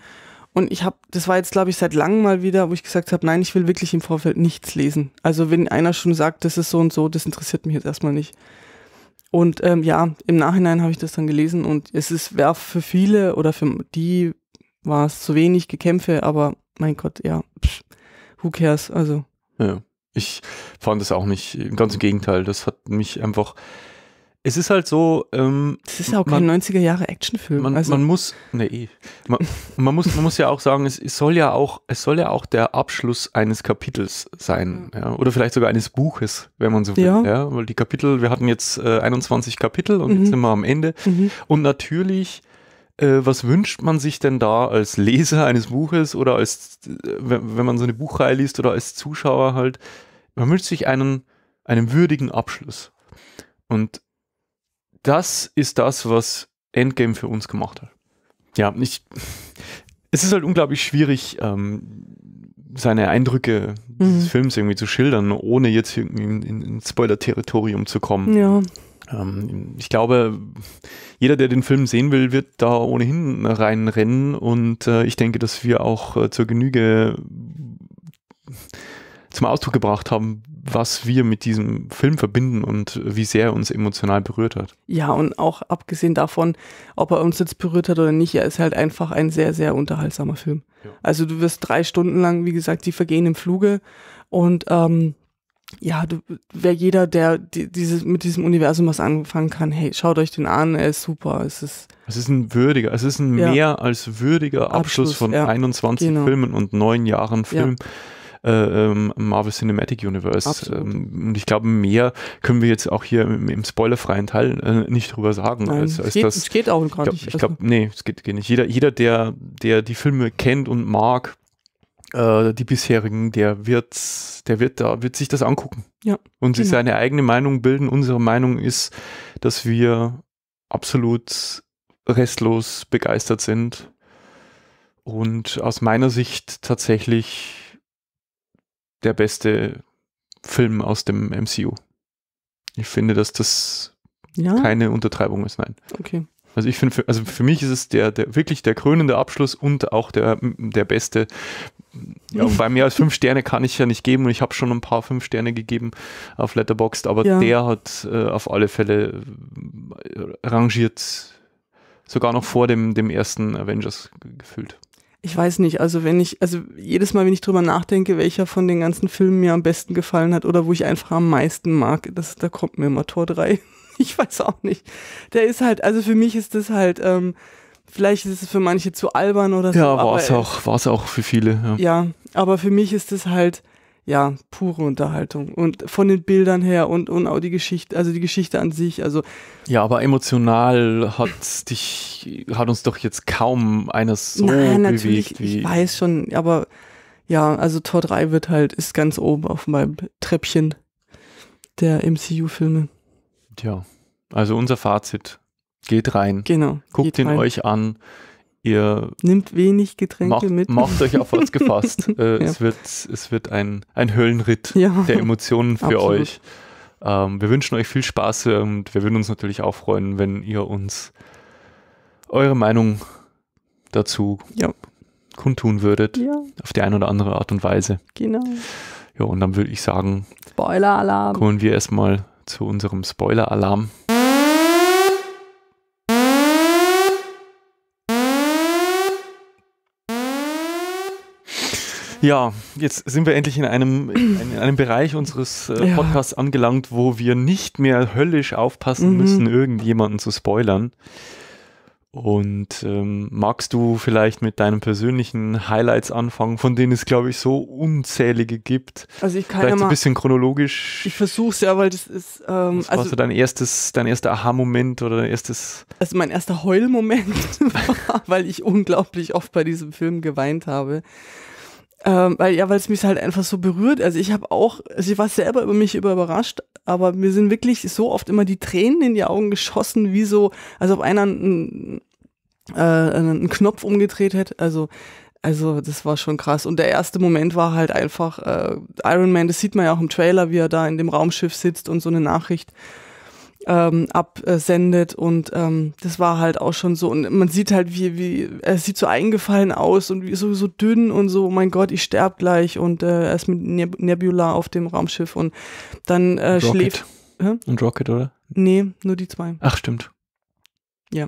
Und ich habe, das war jetzt, glaube ich, seit langem mal wieder, wo ich gesagt habe, nein, ich will wirklich im Vorfeld nichts lesen. Also wenn einer schon sagt, das ist so und so, das interessiert mich jetzt erstmal nicht. Und ähm, ja, im Nachhinein habe ich das dann gelesen und es ist werf für viele oder für die war es zu wenig Gekämpfe, aber mein Gott, ja, psch, who cares? Also ja. Ich fand es auch nicht, ganz im Gegenteil, das hat mich einfach. Es ist halt so. Ähm, es ist auch kein 90er Jahre Actionfilm. Man, also. man muss. Nee, man, man, muss, man muss ja auch sagen, es, es, soll ja auch, es soll ja auch der Abschluss eines Kapitels sein. Ja? Oder vielleicht sogar eines Buches, wenn man so will. Ja. ja? Weil die Kapitel, wir hatten jetzt äh, 21 Kapitel und mhm. jetzt sind wir am Ende. Mhm. Und natürlich äh, was wünscht man sich denn da als Leser eines Buches oder als, äh, wenn, man so eine Buchreihe liest oder als Zuschauer halt, man wünscht sich einen, einen würdigen Abschluss. Und das ist das, was Endgame für uns gemacht hat. Ja, ich, es ist halt unglaublich schwierig, ähm, seine Eindrücke mhm. des Films irgendwie zu schildern, ohne jetzt irgendwie in, in, in Spoiler-Territorium zu kommen. Ja. Ähm, ich glaube, jeder, der den Film sehen will, wird da ohnehin reinrennen und äh, ich denke, dass wir auch äh, zur Genüge zum Ausdruck gebracht haben, was wir mit diesem Film verbinden und wie sehr er uns emotional berührt hat. Ja, und auch abgesehen davon, ob er uns jetzt berührt hat oder nicht, er ist halt einfach ein sehr, sehr unterhaltsamer Film. Ja. Also du wirst drei Stunden lang, wie gesagt, die vergehen im Fluge und ähm, ja, wer jeder, der die, dieses, mit diesem Universum was anfangen kann, hey, schaut euch den an, er ist super. Es ist, es ist ein würdiger, es ist ein ja. mehr als würdiger Abschluss, Abschluss von ja. 21 genau. Filmen und neun Jahren Film. Ja. Äh, ähm, Marvel Cinematic Universe. Ähm, und ich glaube, mehr können wir jetzt auch hier im, spoilerfreien Teil äh, nicht drüber sagen. Nein, als, als geht, das, es geht auch gar nicht. Ich glaube, also nee, es geht, geht nicht. Jeder, jeder der, der die Filme kennt und mag, äh, die bisherigen, der wird, der wird da, wird sich das angucken. Ja, und sich genau. seine eigene Meinung bilden. Unsere Meinung ist, dass wir absolut restlos begeistert sind. Und aus meiner Sicht tatsächlich der beste Film aus dem MCU. Ich finde, dass das ja. keine Untertreibung ist, nein. Okay. Also ich finde, also für mich ist es der, der wirklich der krönende Abschluss und auch der, der beste. Ja, bei mehr als fünf Sterne kann ich ja nicht geben und ich habe schon ein paar fünf Sterne gegeben auf Letterboxd, aber ja. der hat äh, auf alle Fälle äh, rangiert sogar noch vor dem, dem ersten Avengers gefühlt. Ich weiß nicht, also wenn ich, also jedes Mal, wenn ich drüber nachdenke, welcher von den ganzen Filmen mir am besten gefallen hat oder wo ich einfach am meisten mag, das, da kommt mir immer Tor 3. ich weiß auch nicht. Der ist halt, also für mich ist das halt, ähm, vielleicht ist es für manche zu albern oder so. Ja, war es äh, auch, auch für viele. Ja. ja, aber für mich ist das halt, ja, pure Unterhaltung. Und von den Bildern her und, und auch die Geschichte, also die Geschichte an sich. Also ja, aber emotional hat dich, hat uns doch jetzt kaum eines so Nein, bewegt wie. Ich weiß schon, aber ja, also Tor 3 wird halt, ist ganz oben auf meinem Treppchen der MCU-Filme. Tja, also unser Fazit. Geht rein. Genau. Guckt ihn rein. euch an. Ihr nimmt wenig Getränke macht, mit. Macht euch auf was gefasst. äh, ja. es, wird, es wird ein, ein Höllenritt ja. der Emotionen für Absolut. euch. Ähm, wir wünschen euch viel Spaß äh, und wir würden uns natürlich auch freuen, wenn ihr uns eure Meinung dazu ja. kundtun würdet. Auf die eine oder andere Art und Weise. Genau. Ja, und dann würde ich sagen, Spoiler-Alarm. Kommen wir erstmal zu unserem Spoiler-Alarm. Ja, jetzt sind wir endlich in einem, in einem Bereich unseres äh, Podcasts ja. angelangt, wo wir nicht mehr höllisch aufpassen mhm. müssen, irgendjemanden zu spoilern. Und ähm, magst du vielleicht mit deinen persönlichen Highlights anfangen, von denen es, glaube ich, so unzählige gibt? Also ich kann vielleicht immer, ein bisschen chronologisch. Ich versuch's ja, weil das ist. Ähm, was also, war so dein erstes, dein erster Aha-Moment oder dein erstes? Also mein erster Heulmoment war, weil ich unglaublich oft bei diesem Film geweint habe. Ähm, weil ja, weil es mich halt einfach so berührt. Also ich habe auch, also ich war selber über mich über überrascht, aber mir sind wirklich so oft immer die Tränen in die Augen geschossen, wie so, als ob einer äh, einen, äh, einen Knopf umgedreht hätte. Also also das war schon krass. Und der erste Moment war halt einfach äh, Iron Man, das sieht man ja auch im Trailer, wie er da in dem Raumschiff sitzt und so eine Nachricht ähm, absendet und ähm, das war halt auch schon so und man sieht halt wie wie er sieht so eingefallen aus und wie so so dünn und so oh mein Gott ich sterb gleich und äh, er ist mit Nebula auf dem Raumschiff und dann äh, Rocket. schläft Hä? und Rocket oder nee nur die zwei ach stimmt ja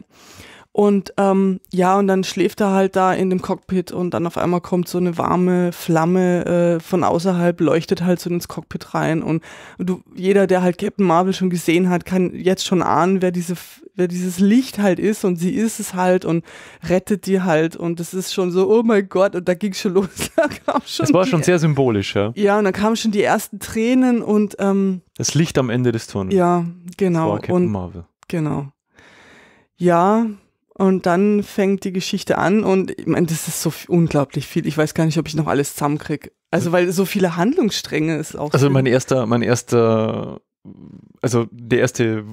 und ähm, ja, und dann schläft er halt da in dem Cockpit und dann auf einmal kommt so eine warme Flamme äh, von außerhalb, leuchtet halt so ins Cockpit rein. Und, du, jeder, der halt Captain Marvel schon gesehen hat, kann jetzt schon ahnen, wer diese wer dieses Licht halt ist und sie ist es halt und rettet die halt und es ist schon so, oh mein Gott, und da ging es schon los. da das war schon sehr symbolisch, ja. Ja, und dann kamen schon die ersten Tränen und ähm, das Licht am Ende des Tunnels. Ja, genau. Das war Captain und, Marvel. Genau. Ja, und dann fängt die Geschichte an und ich meine, das ist so unglaublich viel. Ich weiß gar nicht, ob ich noch alles zusammenkriege. Also, weil so viele Handlungsstränge ist auch. Also, schön. mein erster, mein erster, also der erste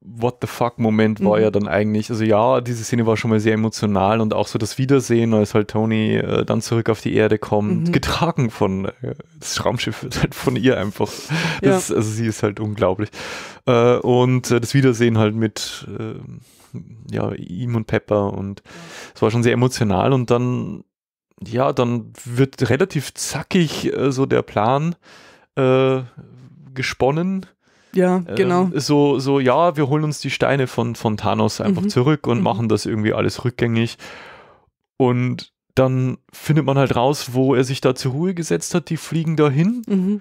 What the fuck-Moment war mhm. ja dann eigentlich, also ja, diese Szene war schon mal sehr emotional und auch so das Wiedersehen, als halt Tony äh, dann zurück auf die Erde kommt, mhm. getragen von äh, das Raumschiff wird halt von ihr einfach. Das, ja. Also sie ist halt unglaublich. Äh, und äh, das Wiedersehen halt mit ähm, ja, ihm und Pepper und es war schon sehr emotional und dann, ja, dann wird relativ zackig äh, so der Plan äh, gesponnen. Ja, ähm, genau. Äh, so, so, ja, wir holen uns die Steine von, von Thanos einfach mhm. zurück und mhm. machen das irgendwie alles rückgängig. Und dann findet man halt raus, wo er sich da zur Ruhe gesetzt hat. Die fliegen dahin. Mhm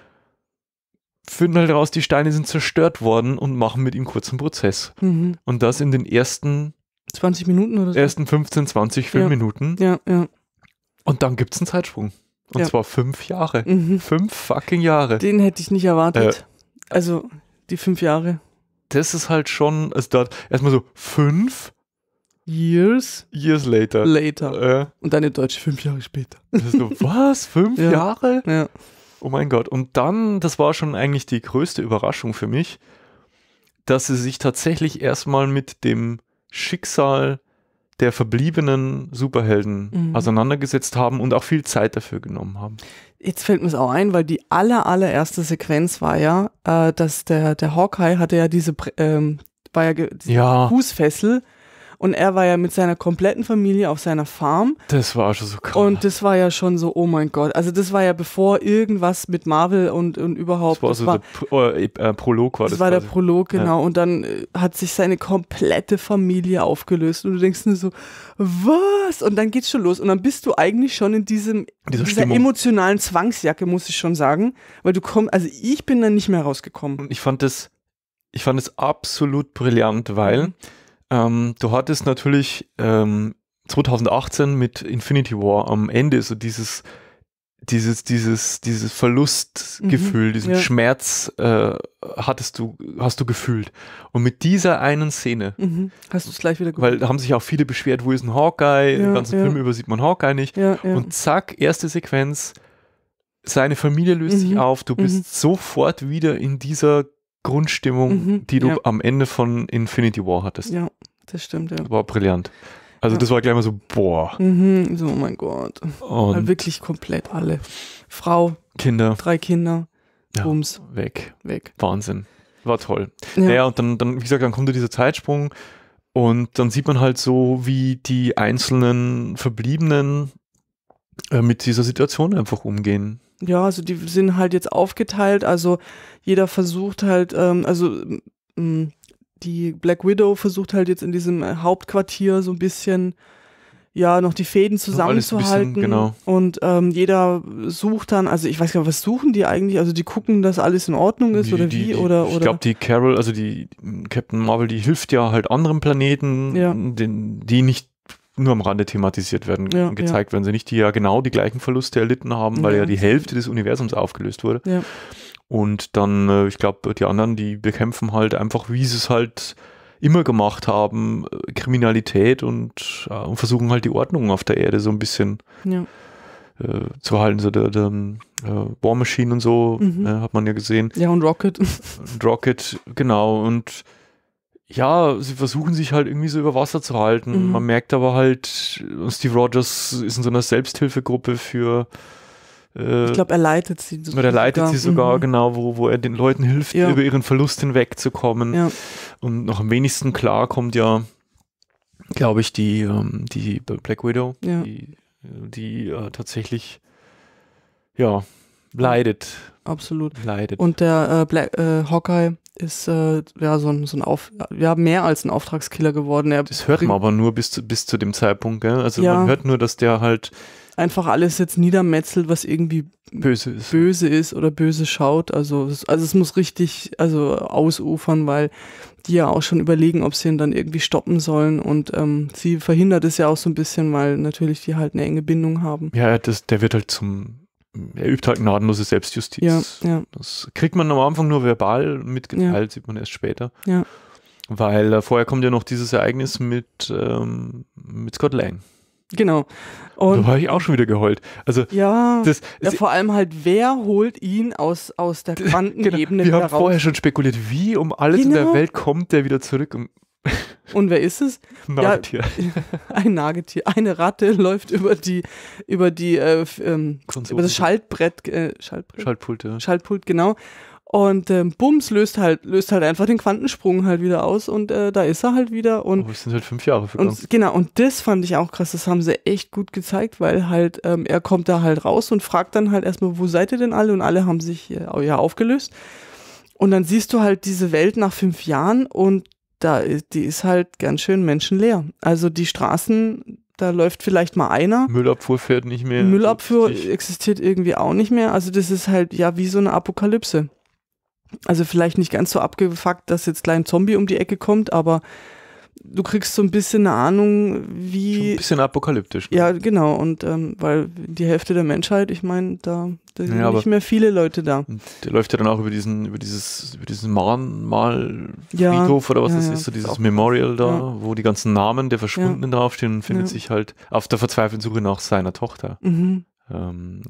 finden halt raus, die Steine sind zerstört worden und machen mit ihm kurzen Prozess. Mhm. Und das in den ersten 20 Minuten oder so? Ersten 15, 20 Filmminuten. Ja. ja, ja. Und dann gibt es einen Zeitsprung. Und ja. zwar fünf Jahre. Mhm. Fünf fucking Jahre. Den hätte ich nicht erwartet. Äh, also die fünf Jahre. Das ist halt schon, es also dauert erstmal so fünf Years. Years later. Later. Äh, Und dann in Deutsch fünf Jahre später. Das ist so, was? Fünf ja. Jahre? Ja. Oh mein Gott. Und dann, das war schon eigentlich die größte Überraschung für mich, dass sie sich tatsächlich erstmal mit dem Schicksal der verbliebenen Superhelden mhm. auseinandergesetzt haben und auch viel Zeit dafür genommen haben. Jetzt fällt mir es auch ein, weil die aller, allererste Sequenz war ja, äh, dass der, der Hawkeye hatte ja diese, ähm, war ja diese ja. Fußfessel und er war ja mit seiner kompletten Familie auf seiner Farm. Das war schon so krass. Und das war ja schon so, oh mein Gott. Also das war ja bevor irgendwas mit Marvel und, und überhaupt. Das war, also das war der Pro, äh, äh, Prolog war das. Das war quasi. der Prolog, genau. Ja. Und dann äh, hat sich seine komplette Familie aufgelöst. Und du denkst nur so, was? Und dann geht's schon los. Und dann bist du eigentlich schon in diesem, Diese dieser emotionalen Zwangsjacke, muss ich schon sagen. Weil du kommst, also ich bin dann nicht mehr rausgekommen. Und ich fand das, ich fand es absolut brillant, weil mhm. Ähm, du hattest natürlich ähm, 2018 mit Infinity War am Ende so dieses dieses, dieses, dieses Verlustgefühl, mhm, diesen ja. Schmerz äh, hattest du, hast du gefühlt. Und mit dieser einen Szene mhm, hast du es gleich wieder gefühlt. Weil da haben sich auch viele beschwert, wo ist ein Hawkeye? Ja, Den ganzen ja. Film über sieht man Hawkeye nicht. Und zack, erste Sequenz, seine Familie löst mhm, sich auf, du bist mhm. sofort wieder in dieser Grundstimmung, mhm, die du ja. am Ende von Infinity War hattest. Ja, das stimmt, ja. War brillant. Also ja. das war gleich mal so, boah. Mhm, so, oh mein Gott. Und Weil wirklich komplett alle. Frau. Kinder. Drei Kinder. Ja, Bums. Weg. Weg. Wahnsinn. War toll. Ja, naja, und dann, dann, wie gesagt, dann kommt dieser Zeitsprung und dann sieht man halt so, wie die einzelnen Verbliebenen äh, mit dieser Situation einfach umgehen ja, also die sind halt jetzt aufgeteilt, also jeder versucht halt, ähm, also mm, die Black Widow versucht halt jetzt in diesem äh, Hauptquartier so ein bisschen ja noch die Fäden zusammenzuhalten. genau. Und ähm, jeder sucht dann, also ich weiß gar nicht, was suchen die eigentlich? Also die gucken, dass alles in Ordnung ist die, oder die, wie? Die, oder, Ich glaube, die Carol, also die Captain Marvel, die hilft ja halt anderen Planeten, ja. Den, die nicht nur am Rande thematisiert werden ja, und gezeigt ja. werden, sie nicht, die ja genau die gleichen Verluste erlitten haben, weil ja, ja die Hälfte des Universums aufgelöst wurde. Und dann, äh, ich glaube, die anderen, die bekämpfen halt einfach, wie sie es halt immer gemacht haben, äh, Kriminalität und, äh, und versuchen halt die Ordnung auf der Erde so ein bisschen äh, zu halten. So der, der ähm, äh, War Machine und so mhm. äh, hat man ja gesehen. Ja, und Rocket. Und Rocket, genau. Und ja, sie versuchen sich halt irgendwie so über Wasser zu halten. Mhm. Man merkt aber halt, Steve Rogers ist in so einer Selbsthilfegruppe für. Äh, ich glaube, er leitet sie sogar. Oder er leitet sogar. sie sogar, mhm. genau, wo, wo er den Leuten hilft, ja. über ihren Verlust hinwegzukommen. Ja. Und noch am wenigsten klar kommt ja, glaube ich, die, ähm, die Black Widow, ja. die, die äh, tatsächlich, ja, leidet. Absolut. Leidet. Und der äh, Black, äh, Hawkeye ist äh, ja so ein, so ein Auf ja, mehr als ein Auftragskiller geworden. Er das hört man aber nur bis zu, bis zu dem Zeitpunkt, gell? Also ja. man hört nur, dass der halt einfach alles jetzt niedermetzelt, was irgendwie böse ist, böse ist oder böse schaut. Also, es, also es muss richtig also ausufern, weil die ja auch schon überlegen, ob sie ihn dann irgendwie stoppen sollen. Und ähm, sie verhindert es ja auch so ein bisschen, weil natürlich die halt eine enge Bindung haben. Ja, das, der wird halt zum er übt halt gnadenlose Selbstjustiz. Ja, ja. Das kriegt man am Anfang nur verbal mitgeteilt, ja. sieht man erst später. Weil äh, vorher kommt ja noch dieses Ereignis mit, ähm, mit Scott Lang. Genau. Und da habe ich auch schon wieder geheult. Also ja, das, ja, vor allem halt, wer holt ihn aus, aus der genau. Quantenebene genau. Wir haben raus? vorher schon spekuliert, wie um alles genau. in der genau. Welt kommt der wieder zurück. Und und wer ist es? Nagetier. Ja, ein Nagetier. Eine Ratte läuft über die, über die, äh, ähm, über das Schaltbrett, äh, Schaltbrett? Schaltpult, ja. Schaltpult, genau. Und ähm, Bums löst halt, löst halt einfach den Quantensprung halt wieder aus und äh, da ist er halt wieder. Und Aber es sind halt fünf Jahre für und, uns. Genau, und das fand ich auch krass, das haben sie echt gut gezeigt, weil halt ähm, er kommt da halt raus und fragt dann halt erstmal, wo seid ihr denn alle? Und alle haben sich äh, ja aufgelöst. Und dann siehst du halt diese Welt nach fünf Jahren und da die ist halt ganz schön menschenleer. Also die Straßen, da läuft vielleicht mal einer. Müllabfuhr fährt nicht mehr. Müllabfuhr so existiert irgendwie auch nicht mehr. Also das ist halt ja wie so eine Apokalypse. Also vielleicht nicht ganz so abgefuckt, dass jetzt gleich ein Zombie um die Ecke kommt, aber du kriegst so ein bisschen eine Ahnung, wie. Schon ein bisschen apokalyptisch. Ne? Ja, genau. Und ähm, weil die Hälfte der Menschheit, ich meine, da, da sind ja, nicht mehr viele Leute da. Der läuft ja dann auch über diesen, über dieses, über diesen Mahnmal Friedhof ja, oder was ja, das ist, so dieses ist Memorial da, wo die ganzen Namen der Verschwundenen draufstehen und findet sich halt auf der verzweifelten Suche nach seiner Tochter. Mhm. Ähm,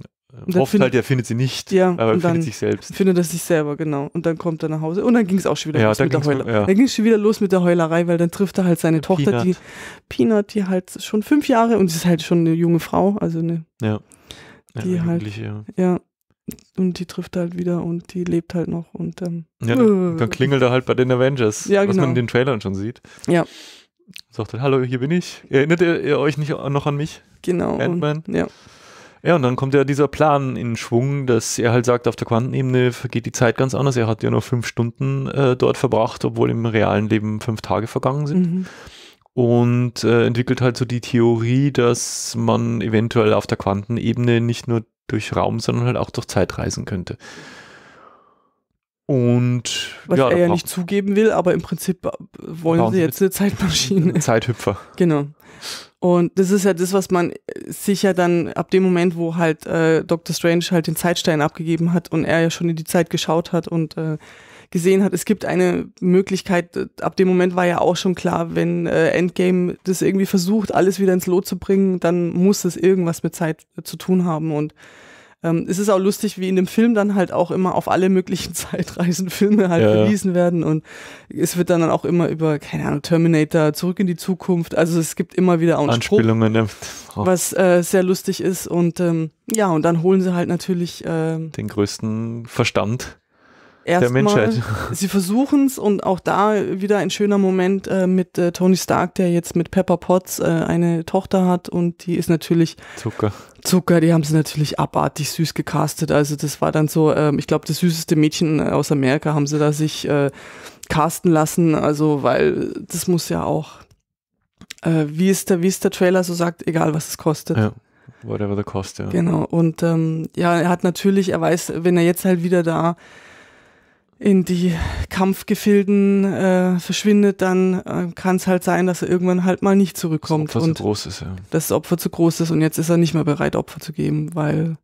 und hofft find, halt, er findet sie nicht, ja, aber er findet sich selbst. Findet er sich selber, genau. Und dann kommt er nach Hause und dann ging es auch schon wieder ja, los mit der Heulerei. Ja. Dann ging es schon wieder los mit der Heulerei, weil dann trifft er halt seine Peanut. Tochter, die Peanut, die halt schon fünf Jahre und sie ist halt schon eine junge Frau, also eine. Ja. Die halt. ja und die trifft halt wieder und die lebt halt noch und ähm, ja, dann, äh. dann klingelt er halt bei den Avengers, ja, genau. was man genau. in den Trailern schon sieht. Ja. Sagt er, hallo, hier bin ich. Erinnert ihr, ihr euch nicht noch an mich? Genau. Ant-Man? Ja. Ja, und dann kommt ja dieser Plan in Schwung, dass er halt sagt, auf der Quantenebene vergeht die Zeit ganz anders. Er hat ja nur fünf Stunden äh, dort verbracht, obwohl im realen Leben fünf Tage vergangen sind. Mhm. Und äh, entwickelt halt so die Theorie, dass man eventuell auf der Quantenebene nicht nur durch Raum, sondern halt auch durch Zeit reisen könnte. Und was ja, er ja nicht zugeben will, aber im Prinzip wollen sie jetzt eine Zeitmaschine. Zeithüpfer. Genau. Und das ist ja das, was man äh, sicher dann ab dem Moment, wo halt äh, Dr. Strange halt den Zeitstein abgegeben hat und er ja schon in die Zeit geschaut hat und äh, gesehen hat, es gibt eine Möglichkeit, ab dem Moment war ja auch schon klar, wenn äh, Endgame das irgendwie versucht, alles wieder ins Lot zu bringen, dann muss es irgendwas mit Zeit äh, zu tun haben. Und ähm, es ist auch lustig, wie in dem Film dann halt auch immer auf alle möglichen Zeitreisenfilme halt ja, verwiesen ja. werden und es wird dann, auch immer über, keine Ahnung, Terminator, Zurück in die Zukunft, also es gibt immer wieder auch Anspielungen, Spruch, oh. was äh, sehr lustig ist und ähm, ja, und dann holen sie halt natürlich ähm, den größten Verstand der erstmal, sie versuchen es und auch da wieder ein schöner Moment äh, mit äh, Tony Stark, der jetzt mit Pepper Potts äh, eine Tochter hat und die ist natürlich Zucker. Zucker, die haben sie natürlich abartig süß gecastet. Also das war dann so, ähm, ich glaube, das süßeste Mädchen äh, aus Amerika haben sie da sich äh, casten lassen. Also weil das muss ja auch, äh, wie, ist der, wie ist der Trailer so sagt, egal was es kostet. Ja. Whatever the cost, ja. Genau. Und ähm, ja, er hat natürlich, er weiß, wenn er jetzt halt wieder da in die Kampfgefilden äh, verschwindet, dann äh, kann es halt sein, dass er irgendwann halt mal nicht zurückkommt. Das Opfer und zu groß ist, ja. Das Opfer zu groß ist und jetzt ist er nicht mehr bereit, Opfer zu geben, weil.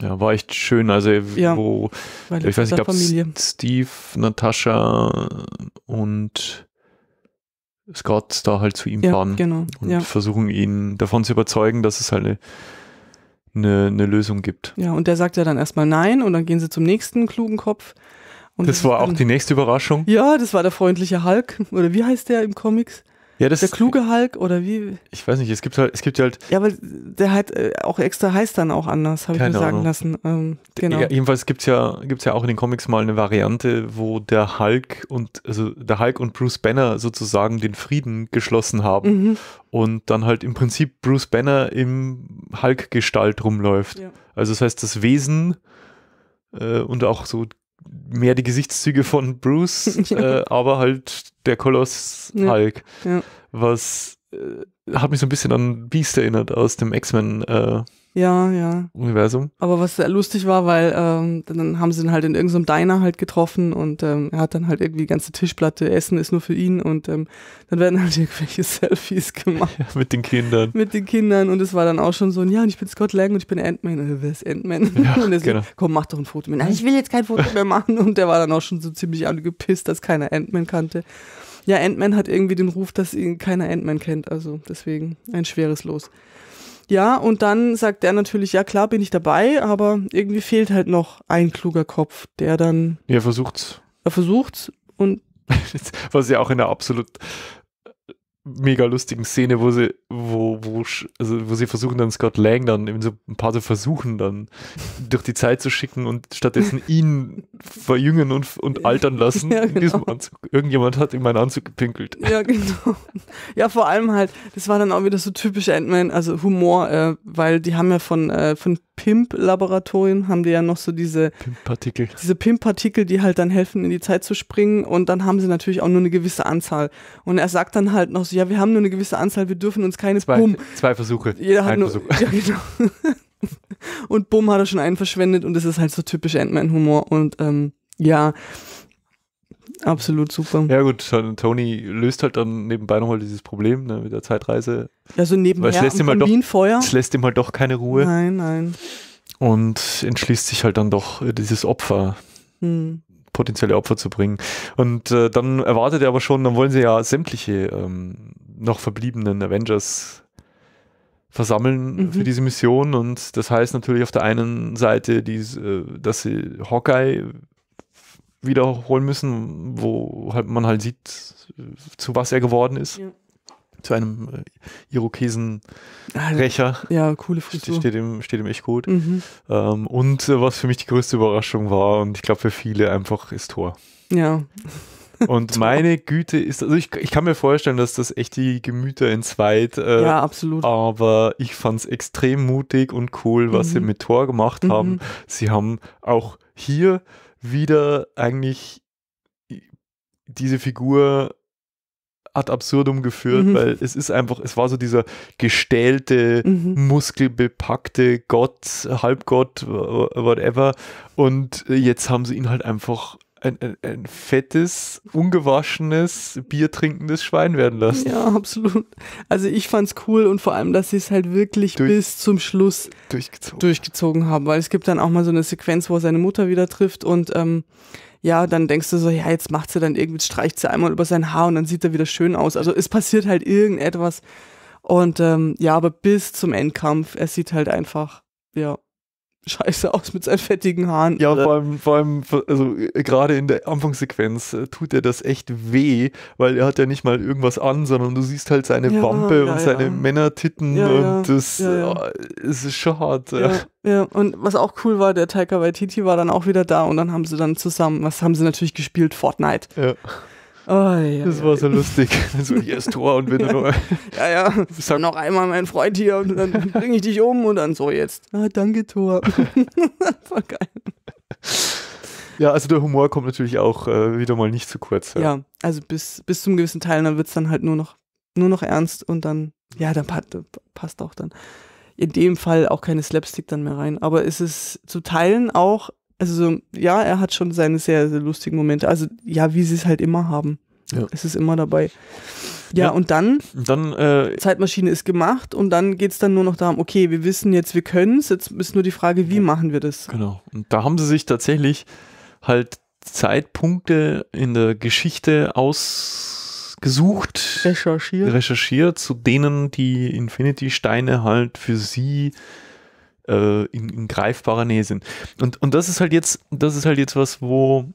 Ja, war echt schön. Also, ja, wo. ich weiß nicht, ich glaube, Steve, Natascha und Scott da halt zu ihm ja, fahren genau, und ja. versuchen ihn davon zu überzeugen, dass es halt eine eine, eine Lösung gibt. Ja, und der sagt ja dann erstmal nein und dann gehen sie zum nächsten klugen Kopf und das, das war auch dann, die nächste Überraschung. Ja, das war der freundliche Hulk. Oder wie heißt der im Comics? Ja, das, der kluge Hulk oder wie? Ich weiß nicht, es gibt halt, es gibt halt. Ja, aber der halt auch extra heißt dann auch anders, habe ich mir sagen lassen. Ähm, genau. Ja, jedenfalls gibt es ja, gibt's ja auch in den Comics mal eine Variante, wo der Hulk und also der Hulk und Bruce Banner sozusagen den Frieden geschlossen haben mhm. und dann halt im Prinzip Bruce Banner im Hulk-Gestalt rumläuft. Ja. Also das heißt, das Wesen äh, und auch so mehr die Gesichtszüge von Bruce, äh, aber halt der Koloss ja. Hulk. Ja. Was äh, hat mich so ein bisschen an Beast erinnert aus dem X-Men äh, ja, ja. Universum. Aber was sehr lustig war, weil ähm, dann haben sie ihn halt in irgendeinem Diner halt getroffen und ähm, er hat dann halt irgendwie die ganze Tischplatte, Essen ist nur für ihn und ähm, dann werden halt irgendwelche Selfies gemacht. Ja, mit den Kindern. mit den Kindern und es war dann auch schon so, ja, und ich bin Scott Lang und ich bin Ant-Man. Äh, wer ist Ant-Man? Ja, und er genau. komm, mach doch ein Foto. mit. Nein, ich will jetzt kein Foto mehr machen. Und der war dann auch schon so ziemlich angepisst, dass keiner Ant-Man kannte. Ja, Ant-Man hat irgendwie den Ruf, dass ihn keiner Ant-Man kennt. Also deswegen ein schweres Los. Ja, und dann sagt er natürlich, ja klar bin ich dabei, aber irgendwie fehlt halt noch ein kluger Kopf, der dann. Er versucht's. Er versucht's und. Was ja auch in der absolut mega lustigen Szene, wo sie, wo, wo, also wo sie versuchen dann Scott Lang dann eben so ein paar so versuchen dann durch die Zeit zu schicken und stattdessen ihn verjüngen und, und altern lassen ja, genau. in diesem genau. Anzug. Irgendjemand hat in meinen Anzug gepinkelt. Ja, genau. Ja, vor allem halt, das war dann auch wieder so typisch Ant-Man, also Humor, äh, weil die haben ja von, äh, von Pimp-Laboratorien haben die ja noch so diese Pimp-Partikel. Diese pimp die halt dann helfen, in die Zeit zu springen und dann haben sie natürlich auch nur eine gewisse Anzahl. Und er sagt dann halt noch so, ja, wir haben nur eine gewisse Anzahl, wir dürfen uns keines zwei, Bumm. Zwei Versuche. Jeder hat Ein nur, Versuch. Ja, genau. und Bumm hat er schon einen verschwendet und das ist halt so typisch Ant-Man-Humor und ähm, ja, absolut super. Ja gut, Tony löst halt dann nebenbei nochmal dieses Problem ne, mit der Zeitreise. Also nebenbei lässt, ihm halt doch, es lässt ihm halt doch keine Ruhe. Nein, nein. Und entschließt sich halt dann doch äh, dieses Opfer hm potenzielle Opfer zu bringen. Und äh, dann erwartet er aber schon, dann wollen sie ja sämtliche ähm, noch verbliebenen Avengers versammeln mhm. für diese Mission. Und das heißt natürlich auf der einen Seite, die, äh, dass sie Hawkeye wiederholen müssen, wo halt man halt sieht, äh, zu was er geworden ist. Ja zu einem äh, Irokesen-Rächer. Ah, ja, coole Frisur. Steht ihm, steht ihm echt gut. Mhm. Ähm, und äh, was für mich die größte Überraschung war, und ich glaube für viele einfach, ist Tor. Ja. Und meine Güte ist, also ich, ich, kann mir vorstellen, dass das echt die Gemüter entzweit. Äh, ja, absolut. Aber ich fand es extrem mutig und cool, was mhm. sie mit Tor gemacht mhm. haben. Sie haben auch hier wieder eigentlich diese Figur ad absurdum geführt, mhm. weil es ist einfach, es war so dieser gestählte, mhm. muskelbepackte Gott, Halbgott, whatever. Und jetzt haben sie ihn halt einfach ein, ein, ein fettes, ungewaschenes, biertrinkendes Schwein werden lassen. Ja, absolut. Also ich fand's cool und vor allem, dass sie es halt wirklich Durch, bis zum Schluss durchgezogen. durchgezogen. haben, weil es gibt dann auch mal so eine Sequenz, wo er seine Mutter wieder trifft und ähm, ja, dann denkst du so, ja, jetzt macht sie dann irgendwie, streicht sie einmal über sein Haar und dann sieht er wieder schön aus. Also es passiert halt irgendetwas. Und ähm, ja, aber bis zum Endkampf, er sieht halt einfach, ja, scheiße aus mit seinen fettigen Haaren. Ja, äh. vor allem, vor allem also äh, gerade in der Anfangssequenz äh, tut er das echt weh, weil er hat ja nicht mal irgendwas an, sondern du siehst halt seine ja, Wampe ja, und seine ja. Männertitten und das ja, äh, es ist schon hart. Ja, und was auch cool war, der Taika Waititi war dann auch wieder da und dann haben sie dann zusammen, was haben sie natürlich gespielt? Fortnite. Ja. Oh, ja, das ja, war so lustig. So, hier ist Tor und bin wenn nur. Ja, ja. Sag noch einmal mein Freund hier und dann bringe ich dich um und dann so jetzt. Ah, danke, Tor. war geil. Ja, also der Humor kommt natürlich auch äh, wieder mal nicht zu kurz. Ja, ja also bis, bis zum gewissen Teil, dann wird es dann halt nur noch, nur noch ernst und dann, ja, dann pa passt auch dann in dem Fall auch keine Slapstick dann mehr rein. Aber es ist zu Teilen auch also ja, er hat schon seine sehr, sehr lustigen Momente. Also ja, wie sie es halt immer haben. Ja. Es ist immer dabei. Ja, ja. und dann, dann äh, Zeitmaschine ist gemacht und dann geht es dann nur noch darum, okay, wir wissen jetzt, wir können es, jetzt ist nur die Frage, wie ja. machen wir das? Genau. Und da haben sie sich tatsächlich halt Zeitpunkte in der Geschichte ausgesucht, recherchiert, recherchiert zu denen die Infinity-Steine halt für sie äh, in, in greifbarer Nähe sind. Und, und das ist halt jetzt, das ist halt jetzt was, wo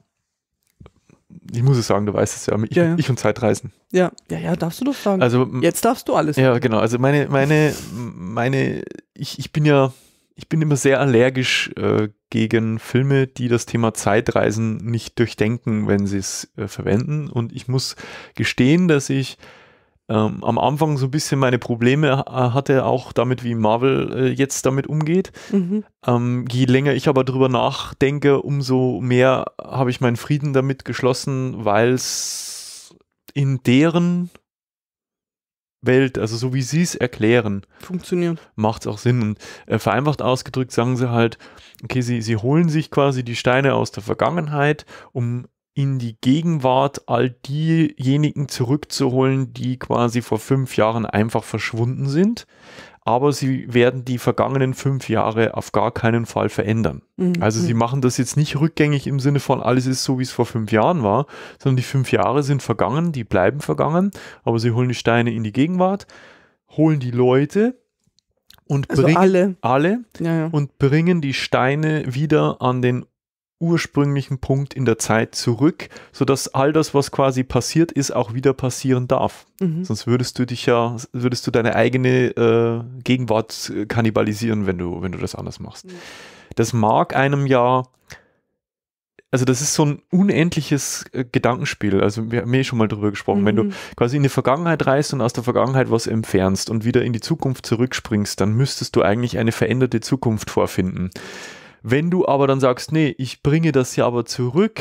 ich muss es sagen, du weißt es ja, ich, ja, ja. ich und Zeitreisen. Ja, ja, ja, darfst du doch sagen. Also, jetzt darfst du alles. Ja, genau. Also meine, meine, meine, ich, ich bin ja, ich bin immer sehr allergisch äh, gegen Filme, die das Thema Zeitreisen nicht durchdenken, wenn sie es äh, verwenden. Und ich muss gestehen, dass ich ähm, am Anfang so ein bisschen meine Probleme äh, hatte, auch damit, wie Marvel äh, jetzt damit umgeht. Mhm. Ähm, je länger ich aber drüber nachdenke, umso mehr habe ich meinen Frieden damit geschlossen, weil es in deren Welt, also so wie sie es erklären, funktioniert. Macht es auch Sinn. Und äh, vereinfacht ausgedrückt sagen sie halt, okay, sie, sie holen sich quasi die Steine aus der Vergangenheit, um in die Gegenwart all diejenigen zurückzuholen, die quasi vor fünf Jahren einfach verschwunden sind. Aber sie werden die vergangenen fünf Jahre auf gar keinen Fall verändern. Mhm. Also sie mhm. machen das jetzt nicht rückgängig im Sinne von alles ist so, wie es vor fünf Jahren war, sondern die fünf Jahre sind vergangen, die bleiben vergangen, aber sie holen die Steine in die Gegenwart, holen die Leute, und also bringen alle, alle ja, ja. und bringen die Steine wieder an den ursprünglichen Punkt in der Zeit zurück, sodass all das, was quasi passiert ist, auch wieder passieren darf. Mhm. Sonst würdest du dich ja, würdest du deine eigene äh, Gegenwart äh, kannibalisieren, wenn du, wenn du das anders machst. Mhm. Das mag einem ja, also das ist so ein unendliches äh, Gedankenspiel. Also wir haben eh schon mal drüber gesprochen. Mhm. Wenn du mhm. quasi in die Vergangenheit reist und aus der Vergangenheit was entfernst und wieder in die Zukunft zurückspringst, dann müsstest du eigentlich eine veränderte Zukunft vorfinden. Wenn du aber dann sagst, nee, ich bringe das ja aber zurück,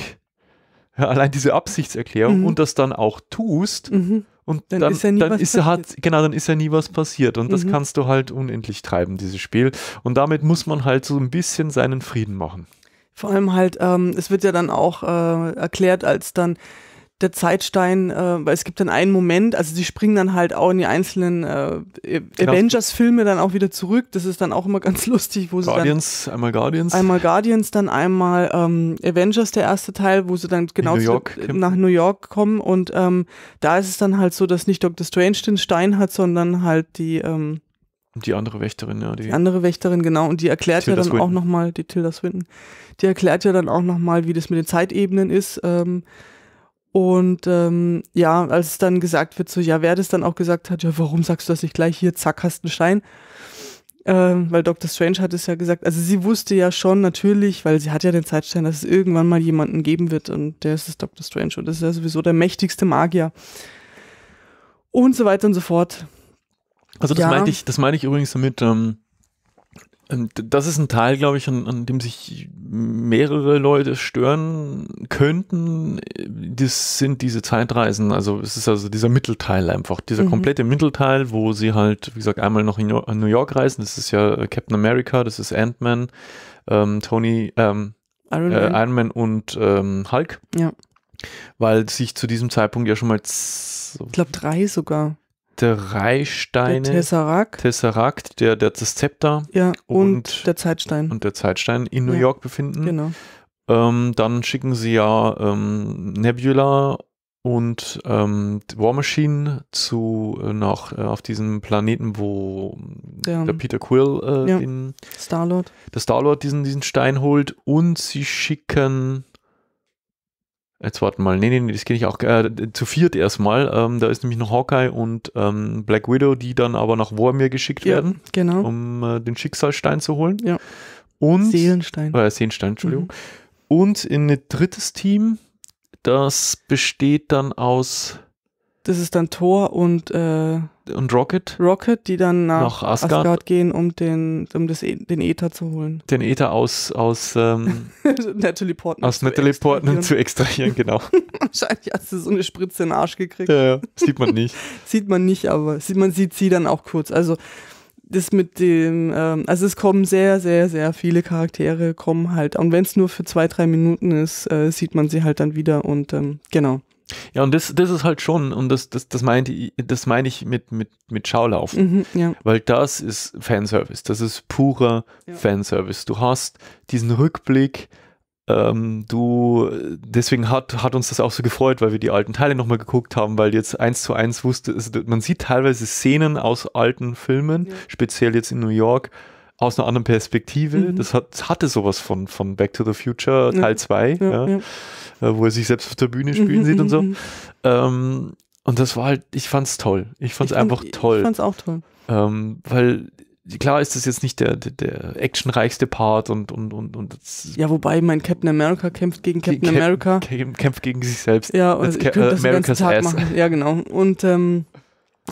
ja, allein diese Absichtserklärung mhm. und das dann auch tust, mhm. und dann, dann, ist ja nie dann was ist hat, genau, dann ist ja nie was passiert. Und mhm. das kannst du halt unendlich treiben, dieses Spiel. Und damit muss man halt so ein bisschen seinen Frieden machen. Vor allem halt, ähm, es wird ja dann auch äh, erklärt, als dann der Zeitstein, äh, weil es gibt dann einen Moment, also sie springen dann halt auch in die einzelnen äh, e-, Avengers-Filme dann auch wieder zurück. Das ist dann auch immer ganz lustig, wo sie Guardians, einmal Guardians. Einmal Guardians, dann einmal ähm, Avengers, der erste Teil, wo sie dann genau New York, zu, nach New York kommen. Und ähm, da ist es dann halt so, dass nicht Dr. Strange den Stein hat, sondern halt die ähm, die andere Wächterin, ja. Die, die, andere Wächterin, genau. Und die erklärt Tilda ja dann Swinton. auch nochmal, die Tilda Swinton, die erklärt ja dann auch nochmal, wie das mit den Zeitebenen ist. Ähm, und ähm, ja, als es dann gesagt wird, so ja, wer das dann auch gesagt hat, ja, warum sagst du das nicht gleich hier, zack, hast einen Stein. Ähm, weil Dr. Strange hat es ja gesagt, also sie wusste ja schon natürlich, weil sie hat ja den Zeitstein, dass es irgendwann mal jemanden geben wird und der ist das Dr. Strange und das ist ja sowieso der mächtigste Magier. Und so weiter und so fort. Also das ja. meinte ich, das meine ich übrigens damit, ähm, ähm, das ist ein Teil, glaube ich, an, an, dem sich mehrere Leute stören könnten. Äh, das sind diese Zeitreisen. Also es ist also dieser Mittelteil einfach, dieser mhm. komplette Mittelteil, wo sie halt, wie gesagt, einmal noch in New York reisen. Das ist ja äh, Captain America, das ist Ant-Man, ähm, Tony, ähm, Iron, äh, Man. Iron, Man. und ähm, Hulk. Ja. Weil sich zu diesem Zeitpunkt ja schon mal... Ich glaube drei sogar der Reichsteine. Der Tesseract. Tesseract, der, der, das Zepter. Ja, und, und, der Zeitstein. Und der Zeitstein in New ja, York befinden. Genau. Ähm, dann schicken sie ja ähm, Nebula und ähm, War Machine zu äh, nach äh, auf diesem Planeten, wo der, der Peter Quill äh, ja, den Starlord. Der Starlord diesen diesen Stein holt und sie schicken Jetzt warten mal. Nee, nee, nee, das kenne ich auch. Äh, zu viert erstmal. Ähm, da ist nämlich noch Hawkeye und ähm, Black Widow, die dann aber nach Warhammer geschickt ja, werden. Genau. Um äh, den Schicksalstein zu holen. Ja. Und. Seelenstein. Äh, Seelenstein, Entschuldigung. Mhm. Und in ein drittes Team. Das besteht dann aus das ist dann Thor und, äh, und Rocket. Rocket, die dann nach, nach Asgard. Asgard. gehen, um den, um das, e den Ether zu holen. Den Ether aus, aus ähm, Natalie Portman. Aus Natalie Portman zu extrahieren, genau. Wahrscheinlich hast du so eine Spritze in den Arsch gekriegt. Ja, ja. sieht man nicht. sieht man nicht, aber sieht, man sieht sie dann auch kurz. Also das mit dem, ähm, also es kommen sehr, sehr, sehr viele Charaktere, kommen halt, und wenn es nur für zwei, drei Minuten ist, äh, sieht man sie halt dann wieder und ähm, genau. Ja, und das, das ist halt schon, und das, das, das meinte das meine ich mit, mit, mit Schaulaufen. Mhm, ja. Weil das ist Fanservice. Das ist purer ja. Fanservice. Du hast diesen Rückblick, ähm, du, deswegen hat, hat uns das auch so gefreut, weil wir die alten Teile nochmal geguckt haben, weil jetzt eins zu eins wusste, also man sieht teilweise Szenen aus alten Filmen, ja. speziell jetzt in New York, aus einer anderen Perspektive. Mhm. Das hat, hatte sowas von, von Back to the Future Teil 2, ja. ja, äh, wo er sich selbst auf der Bühne spielen mhm. sieht und mhm, so. Mhm. Ähm, und das war halt, ich fand's toll. Ich fand's ich find, einfach toll. Ich fand's auch toll. Ähm, weil klar ist das jetzt nicht der, der, der actionreichste Part und und und und ja wobei mein Captain America kämpft gegen Captain Cap America kämpft gegen sich selbst ja oder also ich könnte äh, das den ganzen Tag machen ja genau und ähm,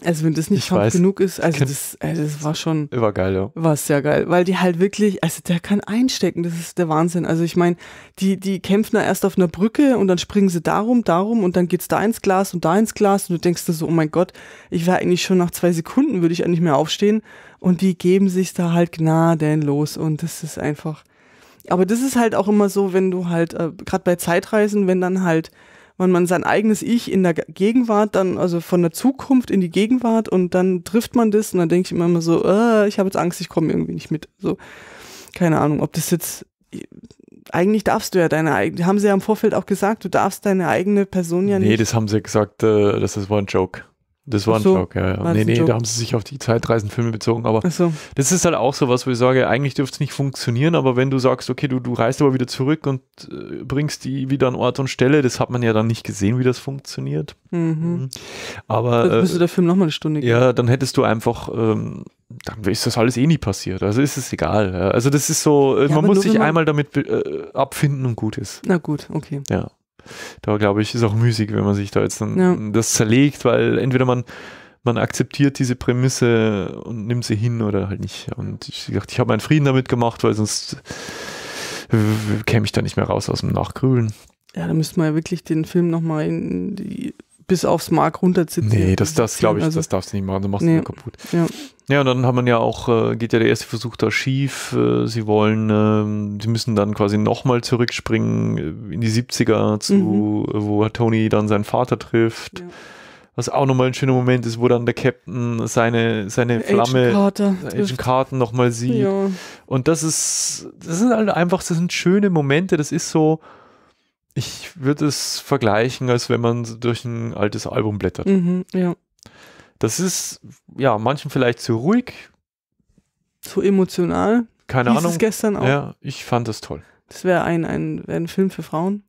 also wenn das nicht ich weiß, genug ist, also das, also das war schon. War geil, ja. War sehr geil. Weil die halt wirklich, also der kann einstecken, das ist der Wahnsinn. Also ich meine, die, die kämpfen da erst auf einer Brücke und dann springen sie darum, darum und dann geht's da ins Glas und da ins Glas und du denkst dir so, oh mein Gott, ich wäre eigentlich schon nach zwei Sekunden, würde ich eigentlich mehr aufstehen. Und die geben sich da halt gnadenlos und das ist einfach. Aber das ist halt auch immer so, wenn du halt, äh, gerade bei Zeitreisen, wenn dann halt wenn man sein eigenes Ich in der Gegenwart dann, also von der Zukunft in die Gegenwart und dann trifft man das und dann denke ich immer, immer so, äh, ich habe jetzt Angst, ich komme irgendwie nicht mit. So, keine Ahnung, ob das jetzt, äh, eigentlich darfst du ja deine eigene, haben sie ja im Vorfeld auch gesagt, du darfst deine eigene Person ja nee, nicht. Nee, das haben sie gesagt, äh, das war ein Joke. Das war ein so, Joke, ja. ja. Nee, nee, da haben sie sich auf die Zeitreisenfilme bezogen. Aber so. das ist halt auch so was, wo ich sage, eigentlich dürfte es nicht funktionieren, aber wenn du sagst, okay, du, du reist aber wieder zurück und äh, bringst die wieder an Ort und Stelle, das hat man ja dann nicht gesehen, wie das funktioniert. Mhm. mhm. Aber. Dann müsste äh, der Film nochmal eine Stunde gehen. Ja, dann hättest du einfach. Ähm, dann ist das alles eh nie passiert. Also ist es egal. Also das ist so, äh, ja, man muss sich einmal damit äh, abfinden und gut ist. Na gut, okay. Ja da glaube ich, ist auch müßig, wenn man sich da jetzt dann ja. das zerlegt, weil entweder man, man akzeptiert diese Prämisse und nimmt sie hin oder halt nicht. Und ich dachte, ich habe meinen Frieden damit gemacht, weil sonst äh, käme ich da nicht mehr raus aus dem Nachgrübeln. Ja, da müsste man ja wirklich den Film nochmal in die bis aufs Mark runterziehen. Nee, das, das glaube ich, also, das darfst du nicht machen, du machst nee. kaputt. Ja. ja, und dann haben man ja auch, äh, geht ja der erste Versuch da schief. Äh, sie wollen, ähm, sie müssen dann quasi nochmal zurückspringen äh, in die 70er zu, mhm. Äh, wo Tony dann seinen Vater trifft. Ja. Was auch nochmal ein schöner Moment ist, wo dann der Captain seine, seine Flamme, Agent Karten nochmal sieht. Ja. Und das ist, das sind halt einfach, das sind schöne Momente, das ist so, ich würde es vergleichen, als wenn man durch ein altes Album blättert. Mhm, ja. Das ist ja manchen vielleicht zu ruhig. Zu emotional. Keine Hieß Ahnung. Es gestern auch. Ja, ich fand das toll. Das wäre ein, ein, wär ein Film für Frauen.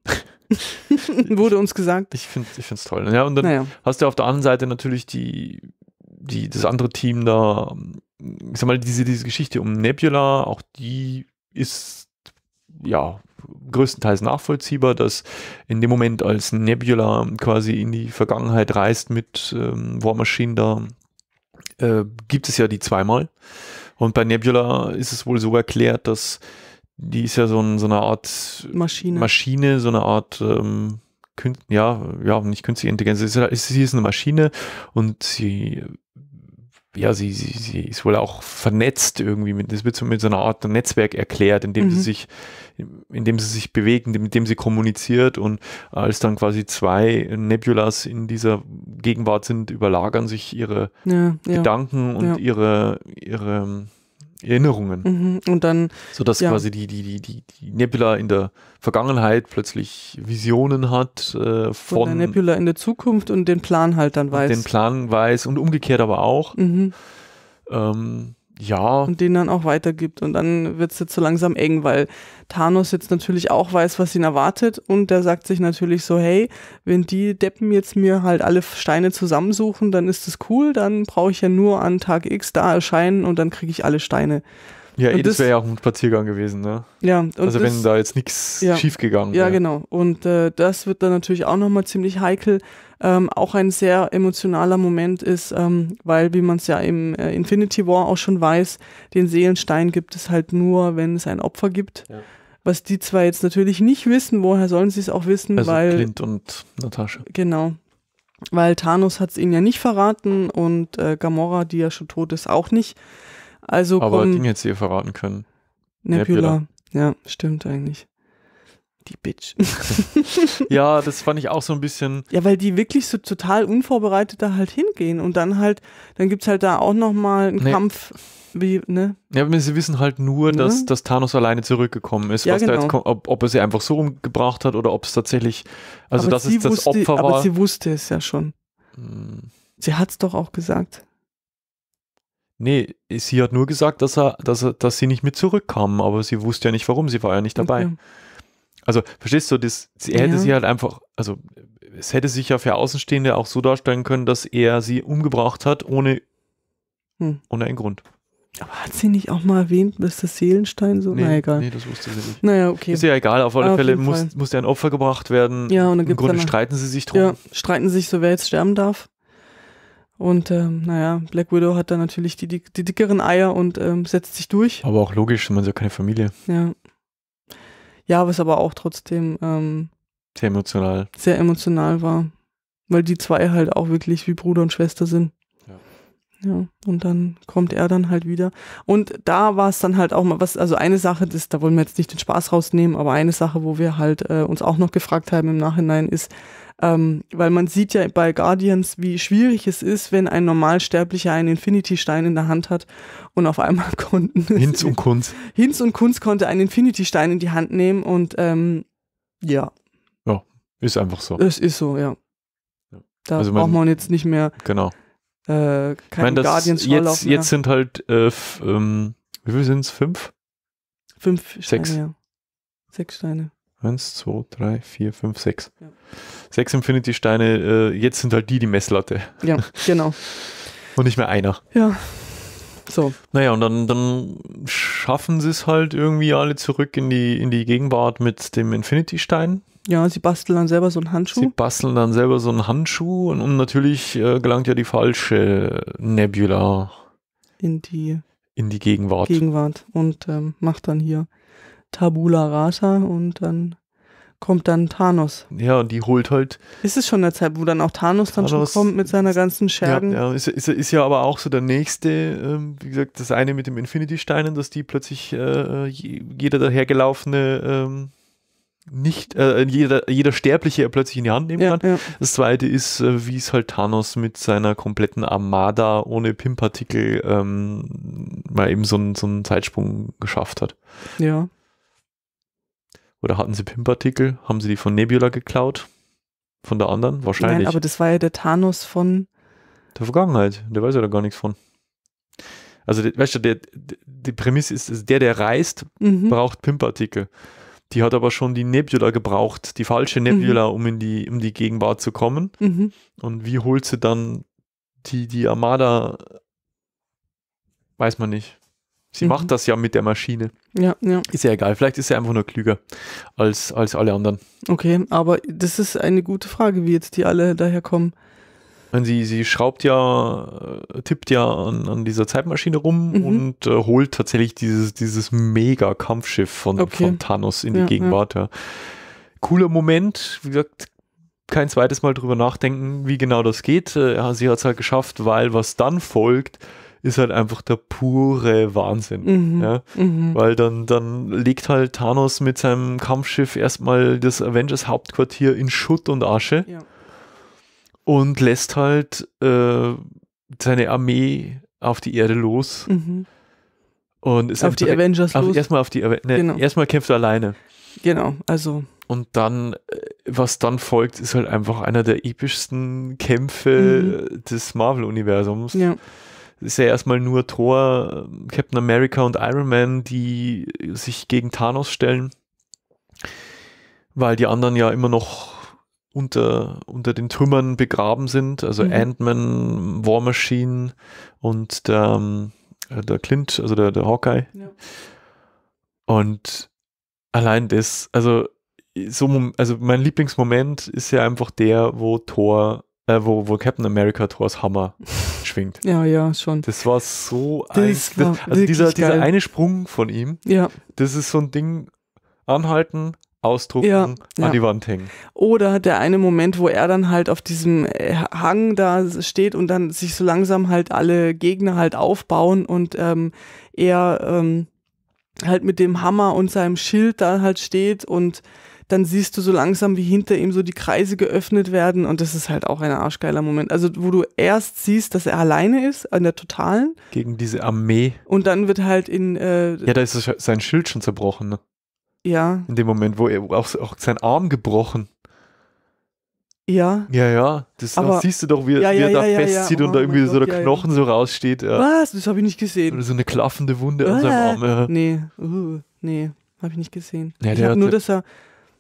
Wurde uns gesagt. Ich finde es ich toll. Ja, und dann naja. hast du auf der anderen Seite natürlich die, die, das andere Team da, ich sag mal, diese, diese Geschichte um Nebula, auch die ist ja größtenteils nachvollziehbar, dass in dem Moment, als Nebula quasi in die Vergangenheit reist mit ähm, War Machine, da äh, gibt es ja die zweimal. Und bei Nebula ist es wohl so erklärt, dass die ist ja so, ein, so eine Art Maschine. Maschine, so eine Art ähm, ja, ja, nicht künstliche Intelligenz, sie ist eine Maschine und sie ja, sie, sie, sie ist wohl auch vernetzt irgendwie. Mit, das wird so mit so einer Art Netzwerk erklärt, in dem mhm. sie sich, in dem sie sich bewegen, mit dem sie kommuniziert und als dann quasi zwei Nebulas in dieser Gegenwart sind, überlagern sich ihre ja, Gedanken ja, und ja. ihre, ihre Erinnerungen. Mhm. Und dann. Sodass ja. quasi die, die, die, die, die Nebula in der Vergangenheit plötzlich Visionen hat äh, von. der Nebula in der Zukunft und den Plan halt dann weiß. Den Plan weiß und umgekehrt aber auch. Mhm. Ähm, ja. Und den dann auch weitergibt. Und dann wird es jetzt so langsam eng, weil Thanos jetzt natürlich auch weiß, was ihn erwartet. Und der sagt sich natürlich so, hey, wenn die Deppen jetzt mir halt alle Steine zusammensuchen, dann ist das cool. Dann brauche ich ja nur an Tag X da erscheinen und dann kriege ich alle Steine. Ja, eh, das, das wäre ja auch ein Spaziergang gewesen, ne? Ja, also das, wenn da jetzt nichts ja, schiefgegangen wäre. Ja, genau. Und äh, das wird dann natürlich auch nochmal ziemlich heikel. Ähm, auch ein sehr emotionaler Moment ist, ähm, weil, wie man es ja im äh, Infinity War auch schon weiß, den Seelenstein gibt es halt nur, wenn es ein Opfer gibt. Ja. Was die zwei jetzt natürlich nicht wissen, woher sollen sie es auch wissen, also weil. Clint und Natascha. Genau. Weil Thanos hat es ihnen ja nicht verraten und äh, Gamora, die ja schon tot ist, auch nicht. Also Aber Ding hätte sie verraten können. Nebula. Nebula. Ja, stimmt eigentlich. Die Bitch. ja, das fand ich auch so ein bisschen. Ja, weil die wirklich so total unvorbereitet da halt hingehen und dann halt, dann gibt es halt da auch nochmal einen nee. Kampf. Wie, ne? Ja, aber sie wissen halt nur, ne? dass, dass Thanos alleine zurückgekommen ist, ja, was genau. da jetzt genau. ob, ob er sie einfach so umgebracht hat oder ob es tatsächlich, also aber dass es das wusste, Opfer war. Aber sie wusste es ja schon. Hm. Sie hat es doch auch gesagt. Nee, sie hat nur gesagt, dass er, dass er, dass sie nicht mit zurückkam, aber sie wusste ja nicht warum, sie war ja nicht dabei. Okay. Also, verstehst du, das, er hätte ja. sie halt einfach, also es hätte sich ja für Außenstehende auch so darstellen können, dass er sie umgebracht hat, ohne, hm. ohne einen Grund. Aber hat sie nicht auch mal erwähnt, dass der Seelenstein so? Nee, Na egal. Nee, das wusste sie nicht. Naja, okay. Ist ja egal, auf alle auf Fälle muss, Fall. muss der ein Opfer gebracht werden. Ja, und dann Im Grunde streiten sie sich drum. Ja, streiten sie sich, so wer jetzt sterben darf. Und ähm, naja, Black Widow hat dann natürlich die, die, die dickeren Eier und ähm, setzt sich durch. Aber auch logisch, man ist ja keine Familie. Ja. Ja, was aber auch trotzdem ähm, sehr emotional. Sehr emotional war. Weil die zwei halt auch wirklich wie Bruder und Schwester sind. Ja. Ja, und dann kommt er dann halt wieder. Und da war es dann halt auch mal was, also eine Sache, das, da wollen wir jetzt nicht den Spaß rausnehmen, aber eine Sache, wo wir halt äh, uns auch noch gefragt haben im Nachhinein ist, ähm, weil man sieht ja bei Guardians, wie schwierig es ist, wenn ein Normalsterblicher einen Infinity-Stein in der Hand hat und auf einmal konnten. Hinz und Kunz. Hinz und Kunz konnte einen Infinity-Stein in die Hand nehmen und ähm, ja. Ja, ist einfach so. Es ist so, ja. Da also braucht man jetzt nicht mehr. Genau. Äh, kein Guardians jetzt, mehr. jetzt sind halt, äh, ähm, wie viel sind es? Fünf? Fünf Steine, Sechs. Ja. Sechs Steine. Eins, zwei, drei, vier, fünf, sechs. Ja sechs Infinity-Steine, äh, jetzt sind halt die die Messlatte. Ja, genau. Und nicht mehr einer. Ja. So. Naja, und dann, dann schaffen sie es halt irgendwie alle zurück in die, in die Gegenwart mit dem Infinity-Stein. Ja, sie basteln dann selber so einen Handschuh. Sie basteln dann selber so einen Handschuh und, und natürlich äh, gelangt ja die falsche Nebula in die, in die Gegenwart. Gegenwart und ähm, macht dann hier Tabula Rasa und dann kommt dann Thanos. Ja, und die holt halt. Ist es schon der Zeit, wo dann auch Thanos, Thanos dann schon kommt mit seiner ganzen Schergen? Ja, ja ist, ist, ist, ja aber auch so der nächste, äh, wie gesagt, das eine mit dem Infinity-Steinen, dass die plötzlich äh, jeder dahergelaufene ähm, äh, nicht, jeder, jeder Sterbliche plötzlich in die Hand nehmen ja, kann. Ja. Das zweite ist, äh, wie es halt Thanos mit seiner kompletten Armada ohne PIM-Partikel ähm, mal eben so einen, so einen Zeitsprung geschafft hat. Ja. Oder hatten sie Pimpartikel? Haben sie die von Nebula geklaut? Von der anderen? Wahrscheinlich. Nein, aber das war ja der Thanos von. Der Vergangenheit. Der weiß ja da gar nichts von. Also, weißt du, der, die Prämisse ist, also der, der reist, mhm. braucht Pimpartikel. Die hat aber schon die Nebula gebraucht, die falsche mhm. Nebula, mhm. um in die, um die Gegenwart zu kommen. Mhm. Und wie holt sie dann die, die Armada? Weiß man nicht. Sie mhm. macht das ja mit der Maschine. Ja, ja. Ist ja egal. Vielleicht ist sie einfach nur klüger als, als alle anderen. Okay, aber das ist eine gute Frage, wie jetzt die alle daherkommen. Sie, sie schraubt ja, äh, tippt ja an, an dieser Zeitmaschine rum mhm. und äh, holt tatsächlich dieses, dieses mega Kampfschiff von, okay. von Thanos in ja, die Gegenwart. Ja. Cooler Moment, wie gesagt, kein zweites Mal drüber nachdenken, wie genau das geht. Äh, ja, sie hat es halt geschafft, weil was dann folgt, ist halt einfach der pure Wahnsinn. Mhm. Ja? Mhm. Weil dann, dann legt halt Thanos mit seinem Kampfschiff erstmal das Avengers Hauptquartier in Schutt und Asche ja. und lässt halt äh, seine Armee auf die Erde los. Mhm. Und ist auf die Avengers auf, los. Erstmal auf die ne, genau. erstmal kämpft er alleine. Genau, also. Und dann, äh, was dann folgt, ist halt einfach einer der epischsten Kämpfe mhm. des Marvel-Universums. Ja ist ja erstmal nur Thor, Captain America und Iron Man, die sich gegen Thanos stellen, weil die anderen ja immer noch unter, unter den Trümmern begraben sind. Also mhm. Ant-Man, War Machine und der, ähm, äh, der Clint, also der, der Hawkeye. Ja. Und allein das, also so, also mein Lieblingsmoment ist ja einfach der, wo Thor, äh, wo, wo Captain America Thors Hammer schwingt. Ja, ja, schon. Das war so das ein. Das, also dieser, dieser eine Sprung von ihm, ja. das ist so ein Ding, anhalten, ausdrucken, ja, an ja. die Wand hängen. Oder der eine Moment, wo er dann halt auf diesem äh, Hang da steht und dann sich so langsam halt alle Gegner halt aufbauen und ähm, er ähm, halt mit dem Hammer und seinem Schild da halt steht und dann siehst du so langsam, wie hinter ihm so die Kreise geöffnet werden und das ist halt auch ein arschgeiler Moment. Also wo du erst siehst, dass er alleine ist, an der Totalen. Gegen diese Armee. Und dann wird halt in... Äh, ja, da ist sein Schild schon zerbrochen, ne? Ja. In dem Moment, wo er auch, auch sein Arm gebrochen. Ja. Ja, ja. Das aber, siehst du doch, wie, ja, wie er da ja, festzieht und oh, da irgendwie so Gott, der Knochen so raussteht. Was? Das habe ich nicht gesehen. Oder so eine klaffende Wunde ah, an seinem Arm. Ja. Nee, uh, nee, habe ich nicht gesehen. ich habe nur, dass er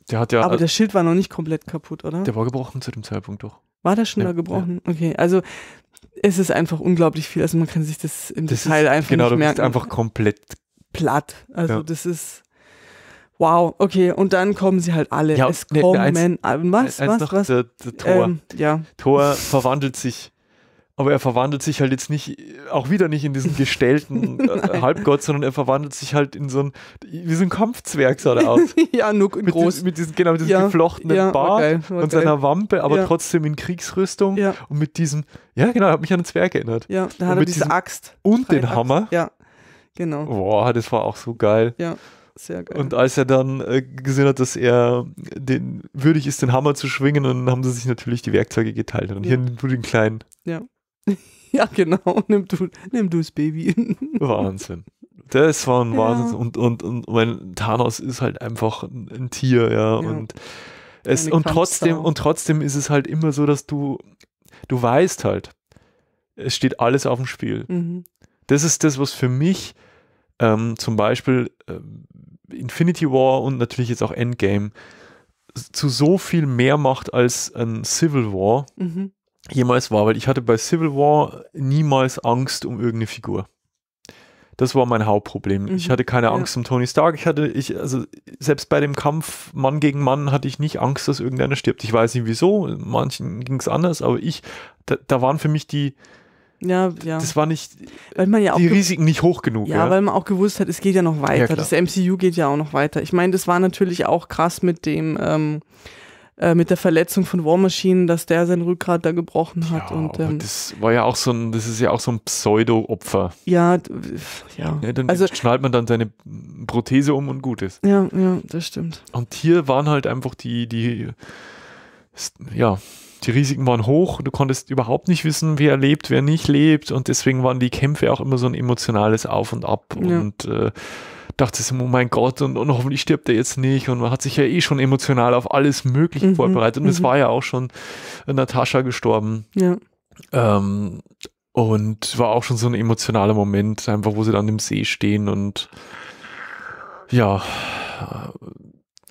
der hat ja. Aber äh, das Schild war noch nicht komplett kaputt, oder? Der war gebrochen zu dem Zeitpunkt doch. War das schon ja, da gebrochen? Ja. Okay, also es ist einfach unglaublich viel. Also man kann sich das im das Detail ist, einfach genau, nicht merken. Genau, du bist einfach komplett platt. Also ja. das ist wow. Okay, und dann kommen sie halt alle. Ja, es kommen ne, ne, eins, äh, was eins was noch, was? Der, der Tor. Ähm, ja. Tor verwandelt sich aber er verwandelt sich halt jetzt nicht, auch wieder nicht in diesen gestellten äh, Halbgott, sondern er verwandelt sich halt in so ein, wie so ein Kampfzwerg sah er aus. ja, nur mit groß. Diesen, mit diesem, genau, mit diesem ja, geflochtenen ja, Bart war geil, und seiner Wampe, aber ja. trotzdem in Kriegsrüstung und mit diesem, ja genau, hat mich an einen Zwerg erinnert. Ja, da hat er diese Axt. Und den Axt. Hammer. Ja, genau. Boah, das war auch so geil. Ja. Sehr geil. Und als er dann äh, gesehen hat, dass er den, würdig ist, den Hammer zu schwingen, dann haben sie sich natürlich die Werkzeuge geteilt. Und hier nur den kleinen. Ja. Ja, genau. Nimm du, nimm du das Baby. Wahnsinn. Das war ein ja. Wahnsinn. Und, und, und mein Thanos ist halt einfach ein Tier, ja. ja. Und, es, und, trotzdem, und trotzdem ist es halt immer so, dass du, du weißt halt, es steht alles auf dem Spiel. Mhm. Das ist das, was für mich ähm, zum Beispiel ähm, Infinity War und natürlich jetzt auch Endgame zu so viel mehr macht als ein Civil War. Mhm jemals war, weil ich hatte bei Civil War niemals Angst um irgendeine Figur. Das war mein Hauptproblem. Mhm. Ich hatte keine Angst ja. um Tony Stark. Ich hatte, ich, also selbst bei dem Kampf Mann gegen Mann hatte ich nicht Angst, dass irgendeiner stirbt. Ich weiß nicht wieso, manchen ging es anders, aber ich, da, da waren für mich die, ja, ja. Das war nicht. Weil man ja auch die Risiken nicht hoch genug. Ja, ja, weil man auch gewusst hat, es geht ja noch weiter. Ja, das MCU geht ja auch noch weiter. Ich meine, das war natürlich auch krass mit dem ähm, äh, mit der Verletzung von War Machine, dass der sein Rückgrat da gebrochen hat. Ja, und, ähm, das war ja auch so ein, das ist ja auch so ein Pseudo-Opfer. Ja, ja. ja dann also, schnallt man dann seine Prothese um und gut ist. Ja, ja, das stimmt. Und hier waren halt einfach die, die, ja, die Risiken waren hoch, du konntest überhaupt nicht wissen, wer lebt, wer nicht lebt und deswegen waren die Kämpfe auch immer so ein emotionales Auf und Ab ja. und äh, dachte so, oh mein Gott, und, und hoffentlich stirbt er jetzt nicht. Und man hat sich ja eh schon emotional auf alles Mögliche mhm, vorbereitet. Und es mhm. war ja auch schon äh, Natascha gestorben. Ja. Ähm, und war auch schon so ein emotionaler Moment, einfach wo sie dann im See stehen und ja, äh,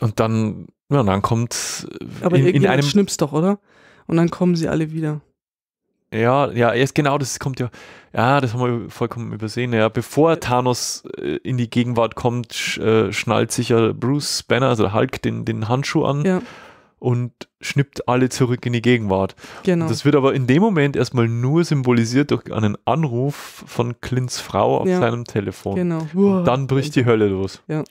und dann, ja, dann kommt. Aber in, in einem schnippst doch, oder? Und dann kommen sie alle wieder. Ja, ja, erst genau, das kommt ja. Ja, das haben wir vollkommen übersehen. Ja, bevor Thanos äh, in die Gegenwart kommt, sch, äh, schnallt sich ja Bruce Banner, also Hulk, den, den Handschuh an ja. und schnippt alle zurück in die Gegenwart. Genau. das wird aber in dem Moment erstmal nur symbolisiert durch einen Anruf von Clints Frau auf ja. seinem Telefon. Genau. Und dann bricht die Hölle los. Ja.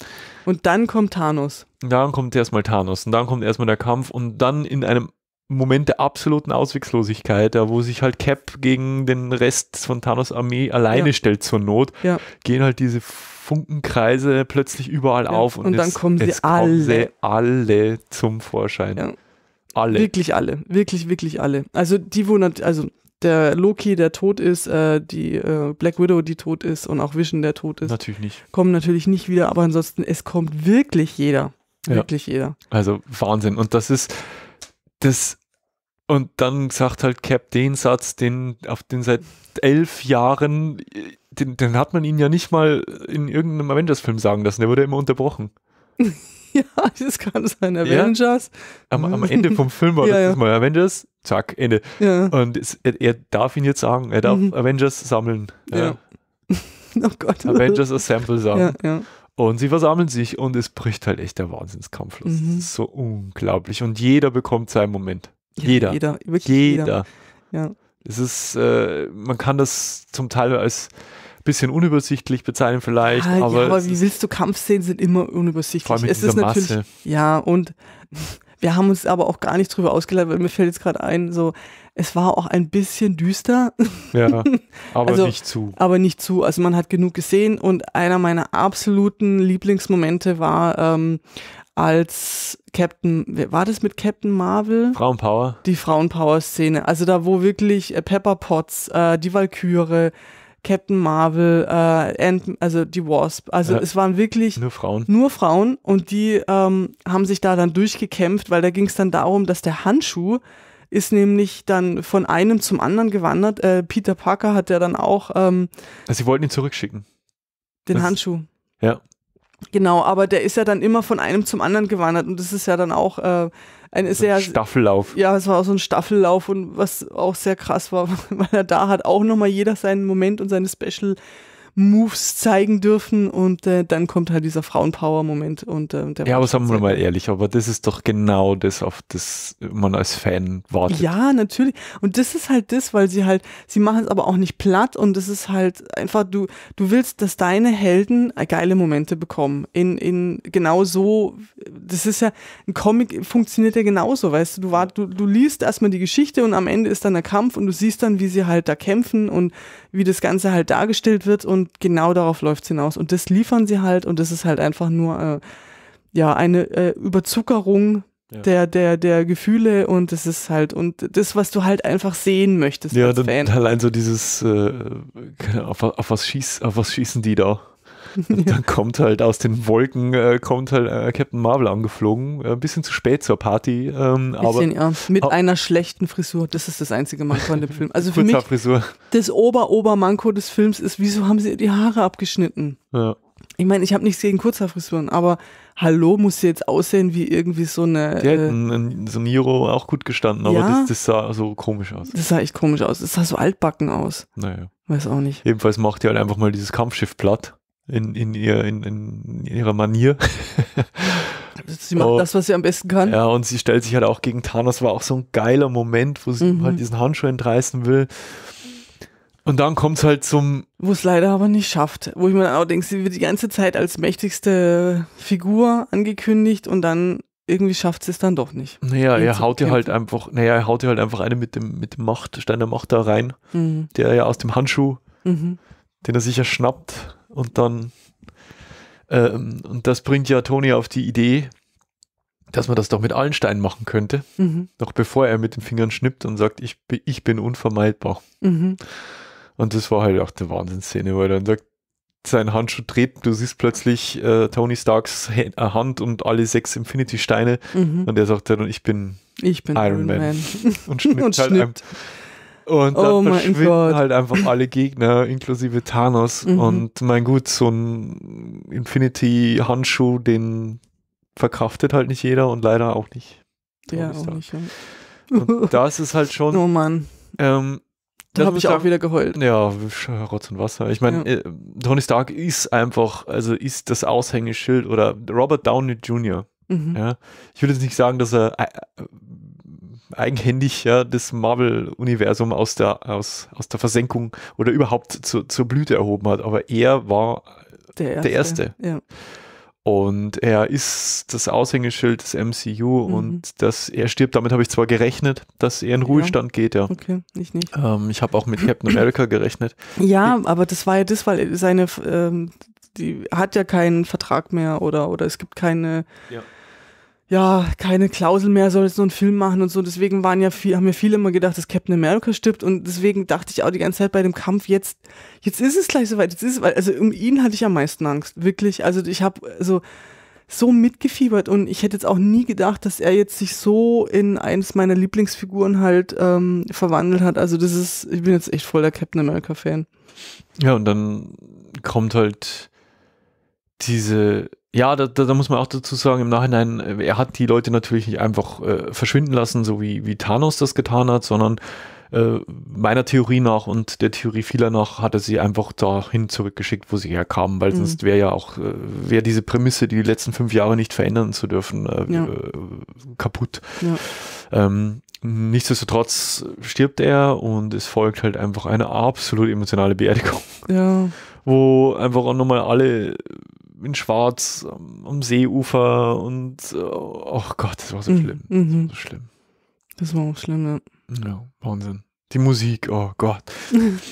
Und dann kommt Thanos. Dann kommt erstmal Thanos und dann kommt erstmal der Kampf und dann in einem Moment der absoluten Ausweglosigkeit, da wo sich halt Cap gegen den Rest von Thanos Armee alleine ja. stellt zur Not, ja. gehen halt diese Funkenkreise plötzlich überall ja. auf und, und dann es, kommen sie alle. Kommen alle zum Vorschein. Alle. Wirklich alle, wirklich wirklich alle. Also die wo also der Loki, der tot ist, äh, die äh, Black Widow, die tot ist und auch Vision, der tot ist. Natürlich nicht. Kommen natürlich nicht wieder, aber ansonsten es kommt wirklich jeder, wirklich jeder. Also Wahnsinn und das ist das und dann sagt halt Cap den Satz, den auf den seit elf Jahren, äh, den, den hat man ihn ja nicht mal in irgendeinem Avengers-Film sagen lassen. Der wurde immer unterbrochen. ja, das kann sein. Avengers. Ja. Am, am, Ende vom Film war ja, das ja. mal Avengers, zack, Ende. Ja. Und es, er, er, darf ihn jetzt sagen, er darf mhm. Avengers sammeln. Ja. oh Gott. Avengers Assemble sagen. Ja, ja. Und sie versammeln sich und es bricht halt echt der Wahnsinnskampf los. Mhm. Das ist so unglaublich. Und jeder bekommt seinen Moment. Ja, jeder. Jeder, wirklich jeder. jeder. Ja. Es ist, äh, man kann das zum Teil als bisschen unübersichtlich bezeichnen vielleicht. Ah, aber, ja, aber wie willst du Kampfszenen sind immer unübersichtlich. Vor allem mit es ist natürlich, ja, und wir haben uns aber auch gar nicht drüber ausgeleitet, weil mir fällt jetzt gerade ein, so es war auch ein bisschen düster. Ja, aber also, nicht zu. Aber nicht zu. Also man hat genug gesehen und einer meiner absoluten Lieblingsmomente war, ähm, als Captain, war das mit Captain Marvel? Frauenpower. Die Frauenpower-Szene. Also da, wo wirklich äh, Pepper Potts, äh, die Valkyrie, Captain Marvel, äh, Ant also die Wasp. Also ja, es waren wirklich nur Frauen. Nur Frauen und die ähm, haben sich da dann durchgekämpft, weil da ging es dann darum, dass der Handschuh ist nämlich dann von einem zum anderen gewandert. Äh, Peter Parker hat ja dann auch. Ähm, also sie wollten ihn zurückschicken. Den das, Handschuh. Ja. Genau, aber der ist ja dann immer von einem zum anderen gewandert und das ist ja dann auch äh, ein sehr. Ein Staffellauf. Ja, es war auch so ein Staffellauf und was auch sehr krass war, weil er da hat auch nochmal jeder seinen Moment und seine Special Moves zeigen dürfen und äh, dann kommt halt dieser Frauenpower-Moment und äh, der Ja, aber sagen wir mal ehrlich, aber das ist doch genau das, auf das man als Fan wartet. Ja, natürlich. Und das ist halt das, weil sie halt, sie machen es aber auch nicht platt und das ist halt einfach, du, du willst, dass deine Helden äh, geile Momente bekommen. In, in genau so, das ist ja, ein Comic funktioniert ja genauso, weißt du, du, war, du, du liest erstmal die Geschichte und am Ende ist dann der Kampf und du siehst dann, wie sie halt da kämpfen und wie das Ganze halt dargestellt wird und und genau darauf läuft es hinaus. Und das liefern sie halt und das ist halt einfach nur äh, ja eine äh, Überzuckerung ja. der, der, der Gefühle und das ist halt, und das, was du halt einfach sehen möchtest. Ja, dann Fan. allein so dieses, äh, auf, auf, was schieß, auf was schießen die da? dann kommt halt aus den Wolken, äh, kommt halt äh, Captain Marvel angeflogen. Äh, ein bisschen zu spät zur Party. Ähm, bisschen, aber, ja. Mit einer schlechten Frisur. Das ist das einzige Manko an dem Film. Also für mich, das Ober-Ober-Manko des Films ist, wieso haben sie die Haare abgeschnitten? Ja. Ich meine, ich habe nichts gegen Kurzhaarfrisuren, aber hallo, muss sie jetzt aussehen wie irgendwie so eine. Die hätten äh, so Niro auch gut gestanden, aber ja? das, das, sah so komisch aus. Das sah echt komisch aus. Das sah so altbacken aus. Naja. Weiß auch nicht. Jedenfalls macht die halt einfach mal dieses Kampfschiff platt in, in, ihr, in, in ihrer Manier. sie macht oh. das, was sie am besten kann. Ja, und sie stellt sich halt auch gegen Thanos, war auch so ein geiler Moment, wo sie mhm. ihm halt diesen Handschuh entreißen will. Und dann kommt es halt zum. Wo es leider aber nicht schafft. Wo ich mir dann auch denke, sie wird die ganze Zeit als mächtigste Figur angekündigt und dann irgendwie schafft sie es dann doch nicht. Naja, er haut ihr halt einfach, naja, er haut ihr halt einfach eine mit dem, mit dem Macht, Stein der Macht da rein, mhm. der ja aus dem Handschuh, mhm. den er sicher schnappt, und dann ähm, und das bringt ja Tony auf die Idee, dass man das doch mit allen Steinen machen könnte, mhm. noch bevor er mit den Fingern schnippt und sagt, ich, ich bin unvermeidbar. Mhm. Und das war halt auch eine Wahnsinnsszene, weil er dann sagt, sein Handschuh dreht, du siehst plötzlich äh, Tony Starks äh, Hand und alle sechs Infinity-Steine mhm. und er sagt dann, ich bin, ich bin Iron, Iron Man. Man. und schnippt, und halt schnippt. Einem, und dann oh verschwinden halt einfach alle Gegner, inklusive Thanos. Mhm. Und mein Gut, so ein Infinity-Handschuh, den verkraftet halt nicht jeder und leider auch nicht. Ja, auch nicht. Ja. Und das ist halt schon. Oh Mann. Ähm, da habe ich auch wieder geheult. Ja, Rotz und Wasser. Ich meine, ja. Äh, Tony Stark ist einfach, also ist das Aushängeschild oder Robert Downey Jr. Mhm. Ja, ich würde jetzt nicht sagen, dass er äh, eigenhändig ja, das Marvel-Universum aus der, aus, aus der Versenkung oder überhaupt zu, zur Blüte erhoben hat. Aber er war der Erste. Der Erste. Ja. Und er ist das Aushängeschild des MCU mhm. und dass er stirbt, damit habe ich zwar gerechnet, dass er in Ruhestand ja. geht, ja. Okay, ich nicht. Ähm, ich habe auch mit Captain America gerechnet. Ja, ich, aber das war ja das, weil seine, ähm, die hat ja keinen Vertrag mehr oder, oder es gibt keine. Ja ja, keine Klausel mehr, soll jetzt nur einen Film machen und so. Deswegen waren ja viel, haben ja viele immer gedacht, dass Captain America stirbt und deswegen dachte ich auch die ganze Zeit bei dem Kampf, jetzt, jetzt ist es gleich soweit, jetzt ist es, weil, also um ihn hatte ich am meisten Angst, wirklich. Also ich habe so, also so mitgefiebert und ich hätte jetzt auch nie gedacht, dass er jetzt sich so in eins meiner Lieblingsfiguren halt ähm, verwandelt hat. Also das ist, ich bin jetzt echt voll der Captain America Fan. Ja, und dann kommt halt diese ja, da, da, da, muss man auch dazu sagen, im Nachhinein, äh, er hat die Leute natürlich nicht einfach äh, verschwinden lassen, so wie, wie Thanos das getan hat, sondern äh, meiner Theorie nach und der Theorie vieler nach hat er sie einfach dahin zurückgeschickt, wo sie herkamen, weil mhm. sonst wäre ja auch, äh, wäre diese Prämisse, die letzten fünf Jahre nicht verändern zu dürfen, äh, ja. Äh, kaputt. Ja. Ähm, nichtsdestotrotz stirbt er und es folgt halt einfach eine absolut emotionale Beerdigung. Ja. Wo einfach auch nochmal alle in Schwarz am, am Seeufer und oh Gott, das war so mhm, schlimm. Mhm. Das war mhm. so schlimm. Das war auch schlimm, ja. Ja, Wahnsinn. Die Musik, oh Gott.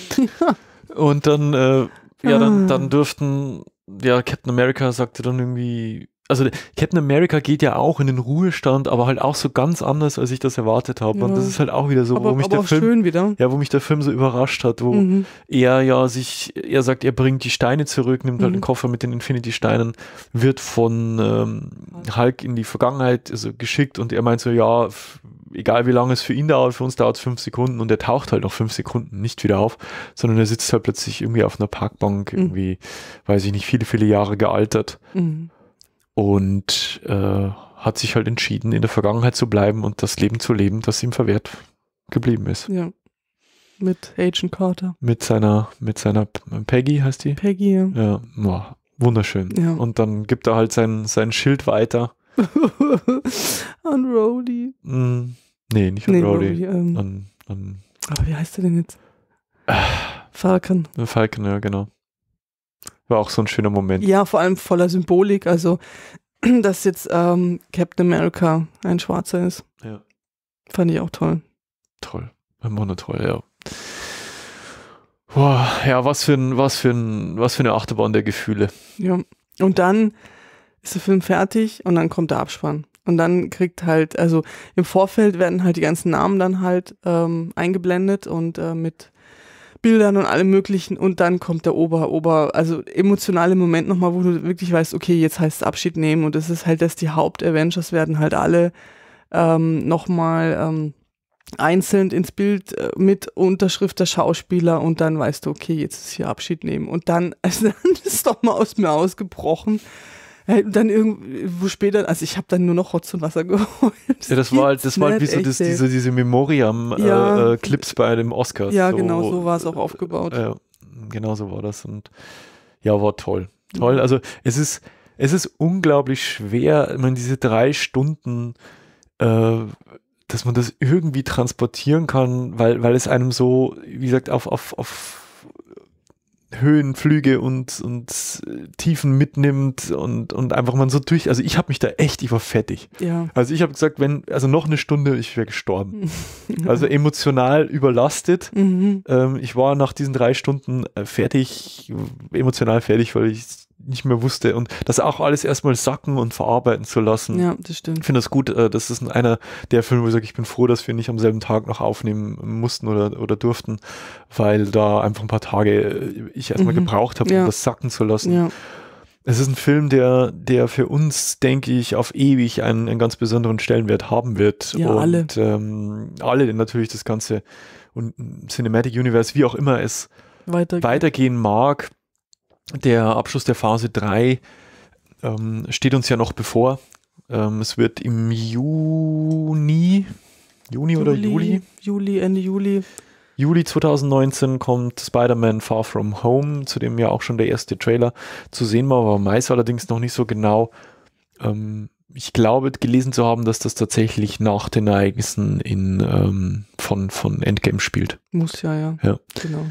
und dann, äh, ja, dann, ah. dann dürften, ja, Captain America sagte dann irgendwie, also Captain America geht ja auch in den Ruhestand, aber halt auch so ganz anders, als ich das erwartet habe. Ja. Und das ist halt auch wieder so, aber, wo mich der Film, ja, wo mich der Film so überrascht hat, wo mhm. er ja sich, er sagt, er bringt die Steine zurück, nimmt mhm. halt den mhm. Koffer mit den Infinity Steinen, wird von ähm, Hulk in die Vergangenheit also, geschickt und er meint so, ja, egal wie lange es für ihn dauert, für uns dauert es fünf Sekunden und er taucht halt nach fünf Sekunden nicht wieder auf, sondern er sitzt halt plötzlich irgendwie auf einer Parkbank, mhm. irgendwie, mhm. weiß ich nicht, viele, viele Jahre gealtert. Mhm und äh, hat sich halt entschieden, in der Vergangenheit zu bleiben und das Leben zu leben, das ihm verwehrt geblieben ist. Ja. Mit Agent Carter. Mit seiner, mit seiner Peggy heißt die? Peggy, ja. ja. Oh, wunderschön. Ja. Und dann gibt er halt sein, sein Schild weiter. an Rody. Mm, hm, nee, nicht an nee, Rody. ähm, an, an, aber wie heißt er denn jetzt? Ah. Falcon. Falcon, ja, genau. War auch so ein schöner Moment. Ja, vor allem voller Symbolik. Also, dass jetzt ähm, Captain America ein Schwarzer ist. Ja. Fand ich auch toll. Toll. Immer nur toll, ja. Boah, ja, was für, ein, was, für ein, was für eine Achterbahn der Gefühle. Ja. Und dann ist der Film fertig und dann kommt der Abspann. Und dann kriegt halt, also im Vorfeld werden halt die ganzen Namen dann halt ähm, eingeblendet und äh, mit Bildern und allem Möglichen und dann kommt der Ober, Ober, also emotionale Moment nochmal, wo du wirklich weißt, okay, jetzt heißt es Abschied nehmen und es ist halt, dass die Haupt-Avengers werden halt alle ähm, nochmal ähm, einzeln ins Bild äh, mit Unterschrift der Schauspieler und dann weißt du, okay, jetzt ist hier Abschied nehmen und dann, also dann ist doch mal aus mir ausgebrochen. Äh, dann irgendwo später, also ich habe dann nur noch Rotz und Wasser geholt. Ja, das war halt, das war halt wie so das, diese, diese Memoriam-Clips äh, ja. äh, bei dem Oscar. Ja, so. genau, so war es auch aufgebaut. Äh, äh, genau so war das und ja, war toll. Toll, also es ist, es ist unglaublich schwer, ich meine, diese drei Stunden, äh, dass man das irgendwie transportieren kann, weil, weil es einem so, wie gesagt, auf, auf, auf Höhenflüge und, und äh, Tiefen mitnimmt und, und einfach man so durch. Also ich habe mich da echt, ich war fertig. Ja. Also ich habe gesagt, wenn, also noch eine Stunde, ich wäre gestorben. also emotional überlastet. Mhm. Ähm, ich war nach diesen drei Stunden äh, fertig, emotional fertig, weil ich nicht mehr wusste und das auch alles erstmal sacken und verarbeiten zu lassen. Ja, das stimmt. Ich finde das gut. Äh, das ist einer der Filme, wo ich sage, ich bin froh, dass wir nicht am selben Tag noch aufnehmen mussten oder, oder durften, weil da einfach ein paar Tage äh, ich erstmal mhm. gebraucht habe, um das sacken zu lassen. Ja. Es ist ein Film, der, der für uns, denke ich, auf ewig einen, einen ganz besonderen Stellenwert haben wird. Ja, und alle. Ähm, alle natürlich das ganze Cinematic Universe, wie auch immer es weitergehen, weitergehen mag. Der Abschluss der Phase 3 ähm, steht uns ja noch bevor. Ähm, es wird im Juni, Juni Juli, oder Juli? Juli, Ende Juli. Juli 2019 kommt Spider-Man Far From Home, zu dem ja auch schon der erste Trailer zu sehen war, war meist allerdings noch nicht so genau. Ähm, ich glaube, gelesen zu haben, dass das tatsächlich nach den Ereignissen in, ähm, von, von Endgame spielt. Muss ja, ja. ja. Genau.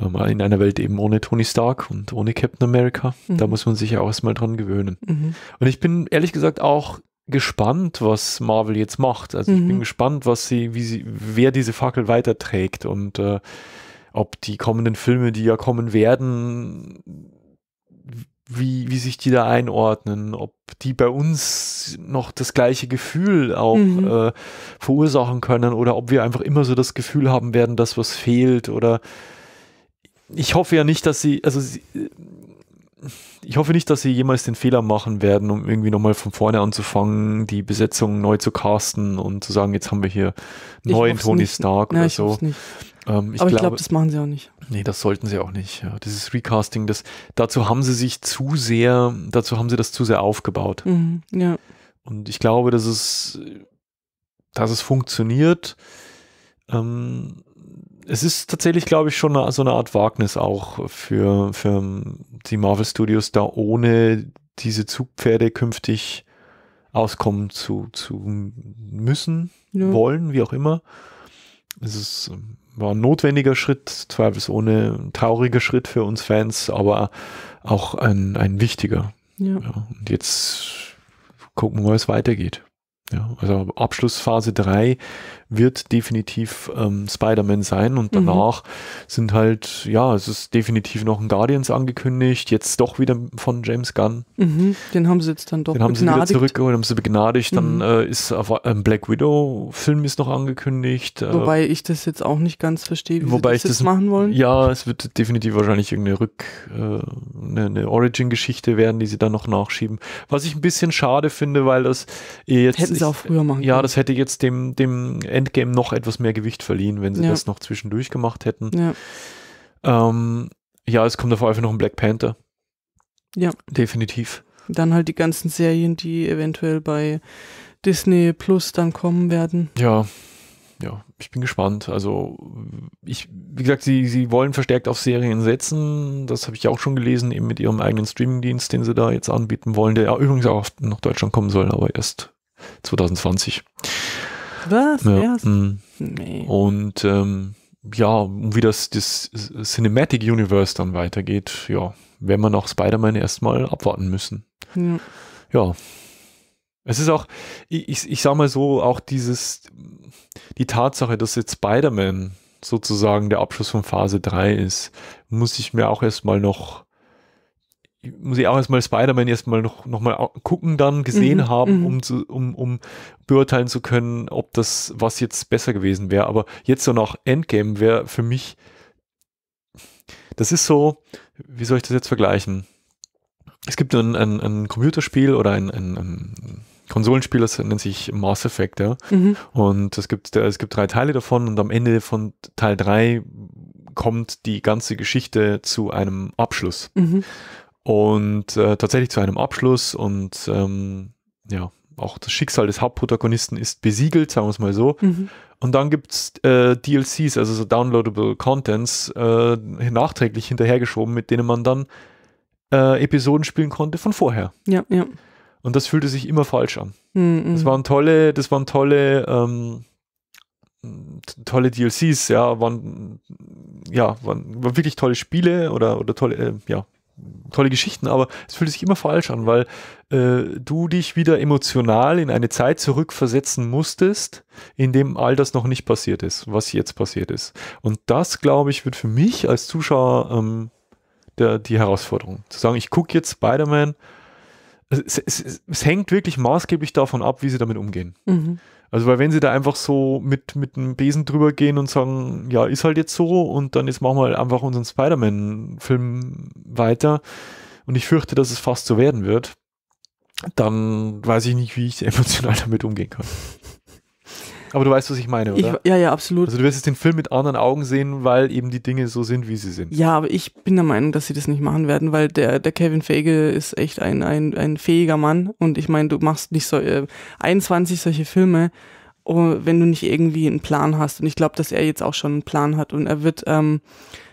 Äh, in einer Welt eben ohne Tony Stark und ohne Captain America. Mhm. Da muss man sich ja auch erstmal dran gewöhnen. Mhm. Und ich bin ehrlich gesagt auch gespannt, was Marvel jetzt macht. Also mhm. ich bin mhm. gespannt, was sie, wie sie, wer diese Fackel weiterträgt und äh, ob die kommenden Filme, die ja kommen werden, wie, wie sich die da einordnen, ob die bei uns noch das gleiche Gefühl auch mhm. äh, verursachen können oder ob wir einfach immer so das Gefühl haben werden, dass was fehlt oder ich hoffe ja nicht, dass sie, also sie, ich hoffe nicht, dass sie jemals den Fehler machen werden, um irgendwie nochmal von vorne anzufangen, die Besetzung neu zu casten und zu sagen, jetzt haben wir hier neuen Tony nicht. Stark Nein, oder ich so. Nicht. Ähm, ich Aber glaube, ich glaube, das machen sie auch nicht. Nee, das sollten sie auch nicht. Ja, dieses Recasting, das, dazu haben sie sich zu sehr, dazu haben sie das zu sehr aufgebaut. Mhm, ja. Und ich glaube, dass es, dass es funktioniert. Ähm, es ist tatsächlich, glaube ich, schon eine, so eine Art Wagnis auch für, für die Marvel Studios, da ohne diese Zugpferde künftig auskommen zu, zu müssen, ja. wollen, wie auch immer. Es ist, war ein notwendiger Schritt, zweifelsohne ein trauriger Schritt für uns Fans, aber auch ein, ein wichtiger. Ja. Ja, und jetzt gucken wir, wie es weitergeht. Ja, also Abschlussphase 3 wird definitiv ähm, Spider-Man sein und mhm. danach mhm. sind halt, ja, es ist definitiv noch ein Guardians angekündigt, jetzt doch wieder von James Gunn. Mhm. Den haben sie jetzt dann doch Den haben begnadigt. sie wieder zurückgeholt, haben sie begnadigt, dann mhm. äh, ist ein ähm, Black Widow-Film ist noch angekündigt. Äh, wobei ich das jetzt auch nicht ganz verstehe, wie wobei sie das, ich das machen wollen. Ja, es wird definitiv wahrscheinlich irgendeine Rück, äh, eine, eine Origin-Geschichte werden, die sie dann noch nachschieben. Was ich ein bisschen schade finde, weil das äh, jetzt. Hätten sie auch früher machen können. Ja, das hätte jetzt dem, dem Endgame noch etwas mehr Gewicht verliehen, wenn sie ja. das noch zwischendurch gemacht hätten. Ja. Ähm, ja, es kommt auf jeden Fall noch ein Black Panther. Ja. Definitiv. Dann halt die ganzen Serien, die eventuell bei Disney Plus dann kommen werden. Ja, ja, ich bin gespannt. Also, ich, wie gesagt, sie, sie wollen verstärkt auf Serien setzen. Das habe ich auch schon gelesen, eben mit ihrem eigenen Streamingdienst, den sie da jetzt anbieten wollen, der ja übrigens auch nach Deutschland kommen soll, aber erst 2020. Was? Ja. Erst? Mm. Nee. Und ähm, ja, wie das, das Cinematic Universe dann weitergeht, ja, werden wir noch Spider-Man erstmal abwarten müssen. Ja. ja. Es ist auch, ich, ich sag mal so, auch dieses, die Tatsache, dass jetzt Spider-Man sozusagen der Abschluss von Phase 3 ist, muss ich mir auch erstmal noch muss ich auch erstmal Spider-Man erstmal noch, noch mal gucken dann, gesehen mhm, haben, mhm. um, zu, um, um beurteilen zu können, ob das was jetzt besser gewesen wäre. Aber jetzt so nach Endgame wäre für mich, das ist so, wie soll ich das jetzt vergleichen? Es gibt ein, ein, ein Computerspiel oder ein, ein, ein Konsolenspiel, das nennt sich Mass Effect, ja. Mhm. Und es gibt, es gibt drei Teile davon und am Ende von Teil 3 kommt die ganze Geschichte zu einem Abschluss. Mhm. Und äh, tatsächlich zu einem Abschluss und ähm, ja, auch das Schicksal des Hauptprotagonisten ist besiegelt, sagen wir es mal so. Mhm. Und dann gibt es äh, DLCs, also so Downloadable Contents, äh, nachträglich hinterhergeschoben, mit denen man dann äh, Episoden spielen konnte von vorher. Ja, ja. Und das fühlte sich immer falsch an. Mhm. Das waren tolle, das waren tolle, ähm, tolle DLCs, ja, waren, ja, waren, waren wirklich tolle Spiele oder, oder tolle, äh, ja, tolle Geschichten, aber es fühlt sich immer falsch an, weil äh, du dich wieder emotional in eine Zeit zurückversetzen musstest, in dem all das noch nicht passiert ist, was jetzt passiert ist. Und das, glaube ich, wird für mich als Zuschauer ähm, der, die Herausforderung. Zu sagen, ich gucke jetzt Spider-Man. Es, es, es, es, hängt wirklich maßgeblich davon ab, wie sie damit umgehen. Mhm. Also, weil wenn sie da einfach so mit, mit einem Besen drüber gehen und sagen, ja, ist halt jetzt so und dann jetzt machen wir halt einfach unseren Spider-Man-Film weiter und ich fürchte, dass es fast so werden wird, dann weiß ich nicht, wie ich emotional damit umgehen kann. Aber du weißt, was ich meine, oder? Ich, ja, ja, absolut. Also du wirst jetzt den Film mit anderen Augen sehen, weil eben die Dinge so sind, wie sie sind. Ja, aber ich bin der Meinung, dass sie das nicht machen werden, weil der, der Kevin Feige ist echt ein, ein, ein fähiger Mann. Und ich meine, du machst nicht so äh, 21 solche Filme, oh, wenn du nicht irgendwie einen Plan hast. Und ich glaube, dass er jetzt auch schon einen Plan hat. Und er wird ähm,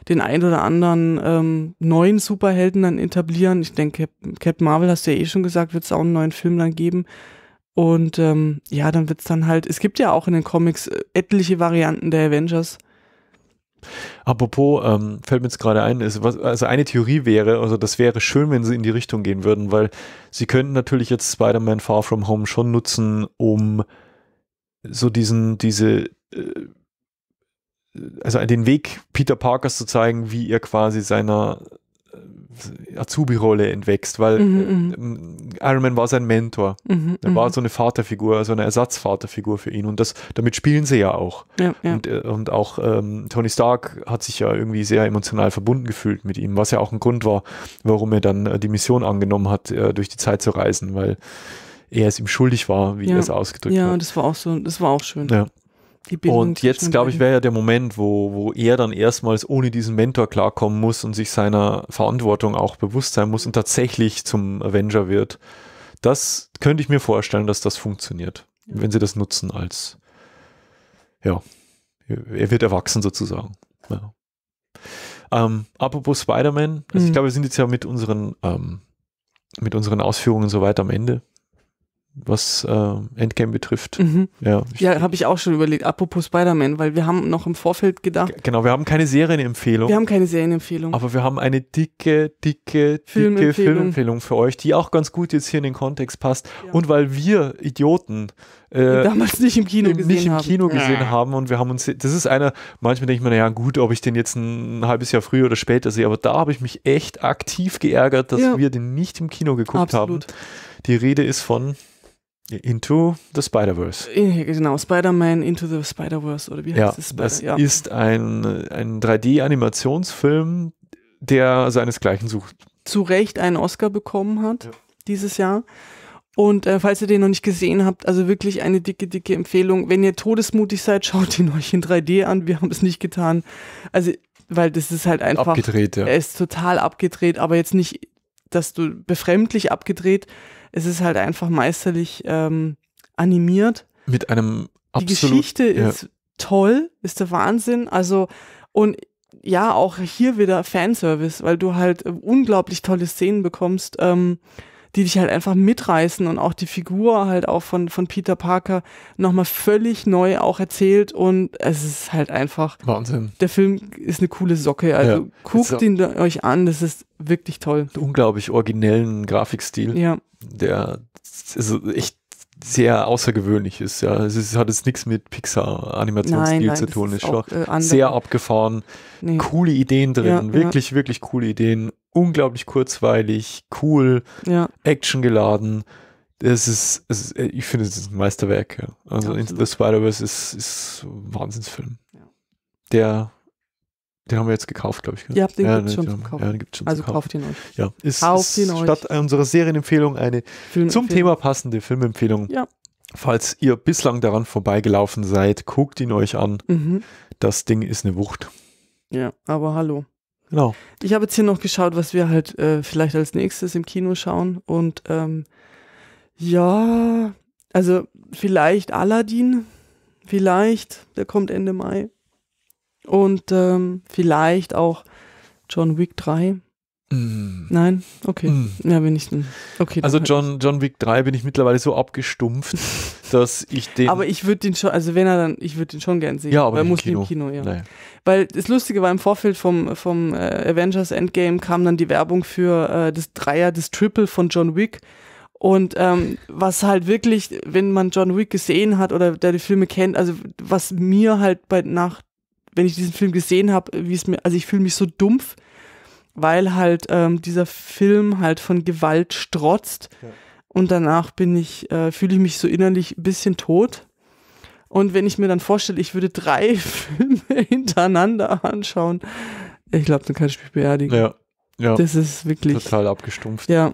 den einen oder anderen ähm, neuen Superhelden dann etablieren. Ich denke, Captain Marvel, hast du ja eh schon gesagt, wird es auch einen neuen Film dann geben. Und ähm, ja, dann wird es dann halt, es gibt ja auch in den Comics äh, etliche Varianten der Avengers. Apropos, ähm, fällt mir jetzt gerade ein, ist, was, also eine Theorie wäre, also das wäre schön, wenn sie in die Richtung gehen würden, weil sie könnten natürlich jetzt Spider-Man Far From Home schon nutzen, um so diesen, diese, äh, also den Weg Peter Parkers zu zeigen, wie er quasi seiner Azubi-Rolle entwächst, weil mhm, äh, mhm. Iron Man war sein Mentor. Mhm, er mhm. war so eine Vaterfigur, so eine Ersatzvaterfigur für ihn. Und das, damit spielen sie ja auch. Ja, ja. Und, äh, und, auch ähm, Tony Stark hat sich ja irgendwie sehr emotional verbunden gefühlt mit ihm, was ja auch ein Grund war, warum er dann äh, die Mission angenommen hat, äh, durch die Zeit zu reisen, weil er es ihm schuldig war, wie ja. er es ausgedrückt hat. Ja, das war auch so, das war auch schön. Ja. Und jetzt, glaube ich, wäre ja der Moment, wo, wo er dann erstmals ohne diesen Mentor klarkommen muss und sich seiner Verantwortung auch bewusst sein muss und tatsächlich zum Avenger wird. Das könnte ich mir vorstellen, dass das funktioniert, ja. wenn sie das nutzen als, ja, er wird erwachsen sozusagen. Ja. Ähm, apropos Spider-Man, also mhm. ich glaube, wir sind jetzt ja mit unseren, ähm, mit unseren Ausführungen soweit am Ende was äh, Endgame betrifft. Mhm. Ja, ja habe ich auch schon überlegt. Apropos Spider-Man, weil wir haben noch im Vorfeld gedacht. Genau, wir haben keine Serienempfehlung. Wir haben keine Serienempfehlung. Aber wir haben eine dicke, dicke, dicke Filmempfehlung für euch, die auch ganz gut jetzt hier in den Kontext passt. Ja. Und weil wir Idioten äh, damals nicht im Kino gesehen nicht im Kino haben. gesehen haben und wir haben uns das ist einer manchmal denke ich mir naja gut ob ich den jetzt ein, ein halbes Jahr früher oder später sehe aber da habe ich mich echt aktiv geärgert dass ja. wir den nicht im Kino geguckt Absolut. haben die Rede ist von Into the Spider-Verse. Genau, Spider-Man Into the Spider-Verse oder wie heißt ja, es? das ja. ist ein, ein 3D-Animationsfilm, der seinesgleichen sucht. Zu Recht einen Oscar bekommen hat ja. dieses Jahr. Und äh, falls ihr den noch nicht gesehen habt, also wirklich eine dicke, dicke Empfehlung. Wenn ihr todesmutig seid, schaut ihn euch in 3D an. Wir haben es nicht getan. Also, weil das ist halt einfach. Abgedreht, ja. Er ist total abgedreht, aber jetzt nicht, dass du befremdlich abgedreht, es ist halt einfach meisterlich ähm, animiert. Mit einem absolut, Die Geschichte ist toll, ist der Wahnsinn. Also, und ja, auch hier wieder Fanservice, weil du halt äh, unglaublich tolle Szenen bekommst. Ähm, die dich halt einfach mitreißen und auch die Figur halt auch von, von Peter Parker nochmal völlig neu auch erzählt und es ist halt einfach. Wahnsinn. Der Film ist eine coole Socke, also ja. guckt also ihn euch an, das ist wirklich toll. Unglaublich originellen Grafikstil. Ja. Der ist also echt sehr außergewöhnlich ist. Ja, es ist, hat jetzt nichts mit Pixar-Animationsstil zu tun. Es ist, ist auch, äh, sehr abgefahren, nee. coole Ideen drin, ja, wirklich, ja. wirklich coole Ideen unglaublich kurzweilig, cool, ja. actiongeladen. Es ist, es ist, äh, ich finde, es ist ein Meisterwerk. Ja. Also Absolut. Into the Spider-Verse ist, ist ein Wahnsinnsfilm. Ja. Der, den haben wir jetzt gekauft, glaube ich. Ihr habt den ja, gibt es schon, ja, schon Also kauft ihn euch. Ja, ist, kauft ist ihn statt euch. unserer Serienempfehlung eine zum Thema passende Filmempfehlung. Ja. Falls ihr bislang daran vorbeigelaufen seid, guckt ihn euch an. Mhm. Das Ding ist eine Wucht. Ja, aber hallo. Genau. Ich habe jetzt hier noch geschaut, was wir halt äh, vielleicht als nächstes im Kino schauen. Und ähm, ja, also vielleicht Aladdin, vielleicht, der kommt Ende Mai. Und ähm, vielleicht auch John Wick 3. Mm. Nein? Okay. Mm. Ja, bin ich. Okay, also John, halt. John Wick 3 bin ich mittlerweile so abgestumpft, dass ich den. Aber ich würde den schon, also wenn er dann, ich würde den schon gern sehen. Ja, aber weil muss Kino. im Kino, ja. Nein. Weil das Lustige war, im Vorfeld vom, vom äh, Avengers Endgame kam dann die Werbung für äh, das Dreier, das Triple von John Wick. Und ähm, was halt wirklich, wenn man John Wick gesehen hat oder der die Filme kennt, also was mir halt bei nach, wenn ich diesen Film gesehen habe, wie es mir, also ich fühle mich so dumpf, weil halt ähm, dieser Film halt von Gewalt strotzt. Ja. Und danach bin ich, äh, fühle ich mich so innerlich ein bisschen tot. Und wenn ich mir dann vorstelle, ich würde drei Filme hintereinander anschauen, ich glaube, dann kann ich mich beerdigen. Ja, ja. Das ist wirklich. Total abgestumpft. Ja.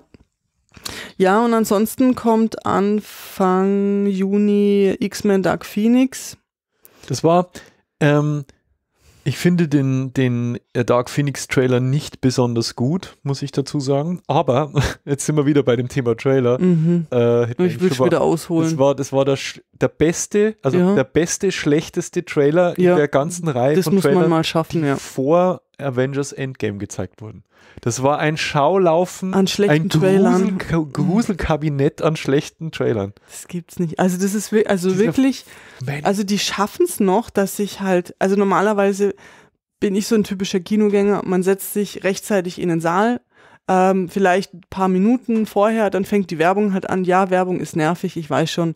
Ja, und ansonsten kommt Anfang Juni X-Men Dark Phoenix. Das war, ähm, ich finde den, den äh, Dark Phoenix Trailer nicht besonders gut, muss ich dazu sagen. Aber jetzt sind wir wieder bei dem Thema Trailer. Mhm. Äh, ich will schon wieder ausholen. Das war, das war der, der beste, also ja. der beste, schlechteste Trailer ja. in der ganzen Reihe das von muss Trailern, man mal schaffen, ja. vor Avengers Endgame gezeigt wurden. Das war ein Schaulaufen, an schlechten ein Trailern. Gruselkabinett an schlechten Trailern. Das gibt's nicht. Also das ist also Dieser wirklich, Mensch. also die schaffen es noch, dass ich halt, also normalerweise bin ich so ein typischer Kinogänger, man setzt sich rechtzeitig in den Saal, ähm, vielleicht ein paar Minuten vorher, dann fängt die Werbung halt an, ja, Werbung ist nervig, ich weiß schon,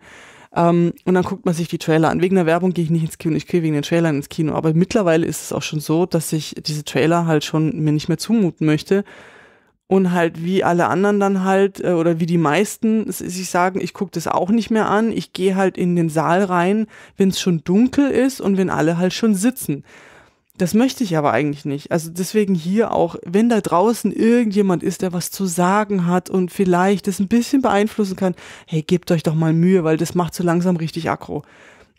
ähm, und dann guckt man sich die Trailer an. Wegen der Werbung gehe ich nicht ins Kino, ich gehe wegen den Trailern ins Kino. Aber mittlerweile ist es auch schon so, dass ich diese Trailer halt schon mir nicht mehr zumuten möchte. Und halt wie alle anderen dann halt, äh, oder wie die meisten, sich sagen, ich gucke das auch nicht mehr an. Ich gehe halt in den Saal rein, wenn es schon dunkel ist und wenn alle halt schon sitzen. Das möchte ich aber eigentlich nicht. Also deswegen hier auch, wenn da draußen irgendjemand ist, der was zu sagen hat und vielleicht das ein bisschen beeinflussen kann, hey, gebt euch doch mal Mühe, weil das macht so langsam richtig aggro.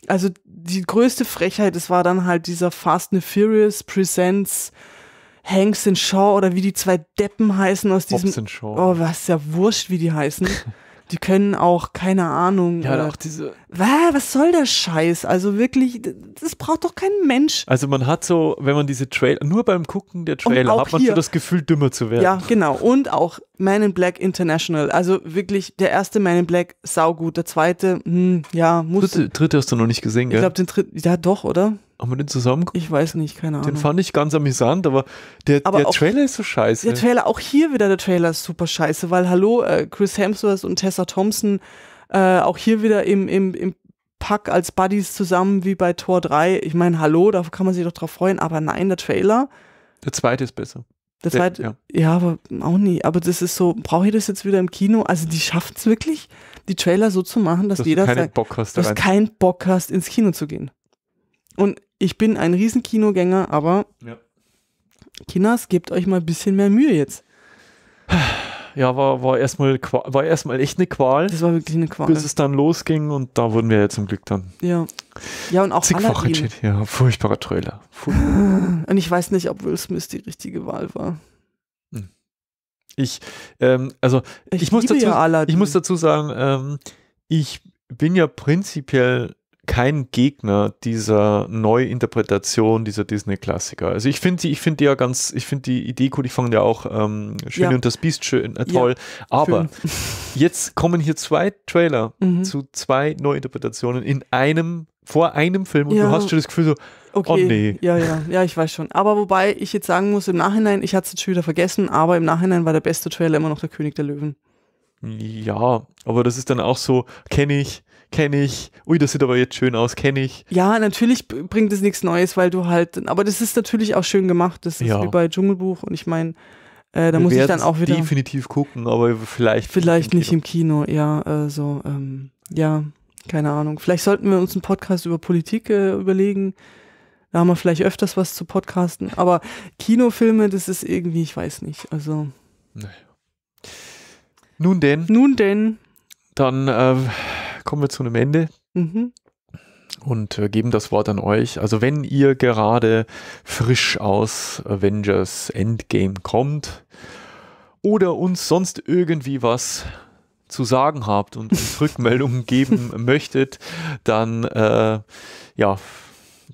Also die größte Frechheit, das war dann halt dieser Fast and Furious Presents Hanks and Shaw oder wie die zwei Deppen heißen aus diesem. Hobbs and Shaw. Oh, was ist ja wurscht, wie die heißen. die können auch, keine Ahnung. Ja, oder, äh, auch diese. Was soll der Scheiß? Also wirklich, das braucht doch kein Mensch. Also man hat so, wenn man diese Trailer, nur beim Gucken der Trailer, hat man hier, so das Gefühl, dümmer zu werden. Ja, genau. Und auch Man in Black International. Also wirklich, der erste Man in Black, saugut. Der zweite, hm, ja, muss. Dritte, dritte hast du noch nicht gesehen, gell? Ich glaube, den dritten, ja doch, oder? Haben wir den zusammen Ich weiß nicht, keine Ahnung. Den fand ich ganz amüsant, aber der, aber der Trailer ist so scheiße. Der Trailer, auch hier wieder der Trailer ist super scheiße, weil hallo, äh, Chris Hemsworth und Tessa Thompson äh, auch hier wieder im, im, im Pack als Buddies zusammen wie bei Tor 3. Ich meine, hallo, da kann man sich doch drauf freuen, aber nein, der Trailer. Der zweite ist besser. Der zweite, ja. ja. aber auch nie. Aber das ist so, brauche ich das jetzt wieder im Kino? Also die schafft es wirklich, die Trailer so zu machen, dass, dass jeder du keinen sagt, Bock hast, dass keinen Bock hast, ins Kino zu gehen. Und ich bin ein riesen Kinogänger, aber ja. Kinders, gebt euch mal ein bisschen mehr Mühe jetzt. Ja, war, war erstmal war erstmal echt eine Qual. Das war wirklich eine Qual. Bis es dann losging und da wurden wir ja zum Glück dann. Ja. Ja, und auch Zigfach Ja, furchtbarer Trailer. Furchtbar. Und ich weiß nicht, ob Will Smith die richtige Wahl war. Hm. Ich, ähm, also ich, ich muss dazu, ja ich muss dazu sagen, ähm, ich bin ja prinzipiell kein Gegner dieser Neuinterpretation dieser Disney-Klassiker. Also ich finde die, ich finde ja ganz, ich finde die Idee cool, ich fand ja auch ähm, Schön ja. und das Biest schön, äh, toll. Ja, aber schön. jetzt kommen hier zwei Trailer mhm. zu zwei Neuinterpretationen in einem, vor einem Film und ja. du hast schon das Gefühl so, oh okay. oh nee. Ja, ja, ja, ich weiß schon. Aber wobei ich jetzt sagen muss, im Nachhinein, ich hatte es jetzt schon wieder vergessen, aber im Nachhinein war der beste Trailer immer noch der König der Löwen. Ja, aber das ist dann auch so, kenne ich, kenne ich, ui, das sieht aber jetzt schön aus, kenne ich. Ja, natürlich bringt es nichts Neues, weil du halt, aber das ist natürlich auch schön gemacht, das ist ja. wie bei Dschungelbuch und ich meine, äh, da Wir muss ich dann auch wieder. definitiv gucken, aber vielleicht. Vielleicht nicht im Kino, nicht im Kino ja, äh, so, also, ähm, ja, keine Ahnung. Vielleicht sollten wir uns einen Podcast über Politik äh, überlegen. Da haben wir vielleicht öfters was zu podcasten. Aber Kinofilme, das ist irgendwie, ich weiß nicht. Also. Naja. Nun denn. Nun denn. Dann äh, kommen wir zu einem Ende. Mhm. Und äh, geben das Wort an euch. Also wenn ihr gerade frisch aus Avengers Endgame kommt oder uns sonst irgendwie was zu sagen habt und uns Rückmeldungen geben möchtet, dann äh, ja,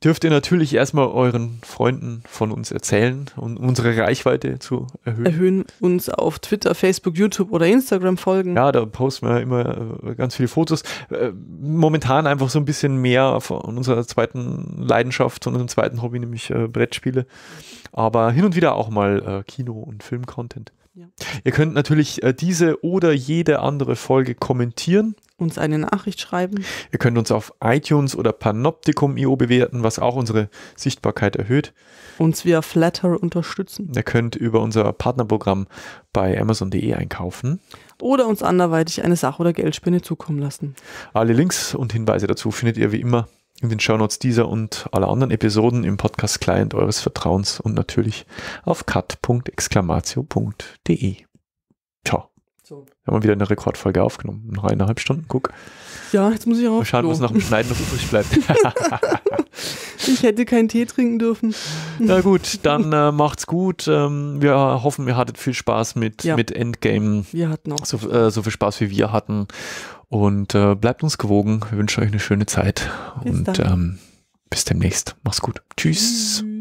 dürft ihr natürlich erstmal euren Freunden von uns erzählen um unsere Reichweite zu erhöhen. Erhöhen, uns auf Twitter, Facebook, YouTube oder Instagram folgen. Ja, da posten wir immer äh, ganz viele Fotos. Äh, momentan einfach so ein bisschen mehr von unserer zweiten Leidenschaft, von unserem zweiten Hobby, nämlich äh, Brettspiele. Aber hin und wieder auch mal Kino- und Film-Content. Ja. Ihr könnt natürlich diese oder jede andere Folge kommentieren uns eine Nachricht schreiben. Ihr könnt uns auf iTunes oder Panoptikum.io bewerten, was auch unsere Sichtbarkeit erhöht. Uns via Flatter unterstützen. Ihr könnt über unser Partnerprogramm bei Amazon.de einkaufen. Oder uns anderweitig eine Sach- oder Geldspende zukommen lassen. Alle Links und Hinweise dazu findet ihr wie immer in den Shownotes dieser und aller anderen Episoden im Podcast Client eures Vertrauens und natürlich auf cut.exclamatio.de. So. Haben wir wieder eine Rekordfolge aufgenommen. Noch eineinhalb Stunden, guck. Ja, jetzt muss ich auch. Schaden, was nach dem Schneiden noch übrig bleibt. ich hätte keinen Tee trinken dürfen. Na gut, dann äh, macht's gut. Ähm, wir hoffen, ihr hattet viel Spaß mit, ja. mit Endgame. Wir hatten auch. So, äh, so, viel Spaß, wie wir hatten. Und äh, bleibt uns gewogen. Wir wünschen euch eine schöne Zeit. Bis Und ähm, bis demnächst. Macht's gut. Tschüss. Mhm.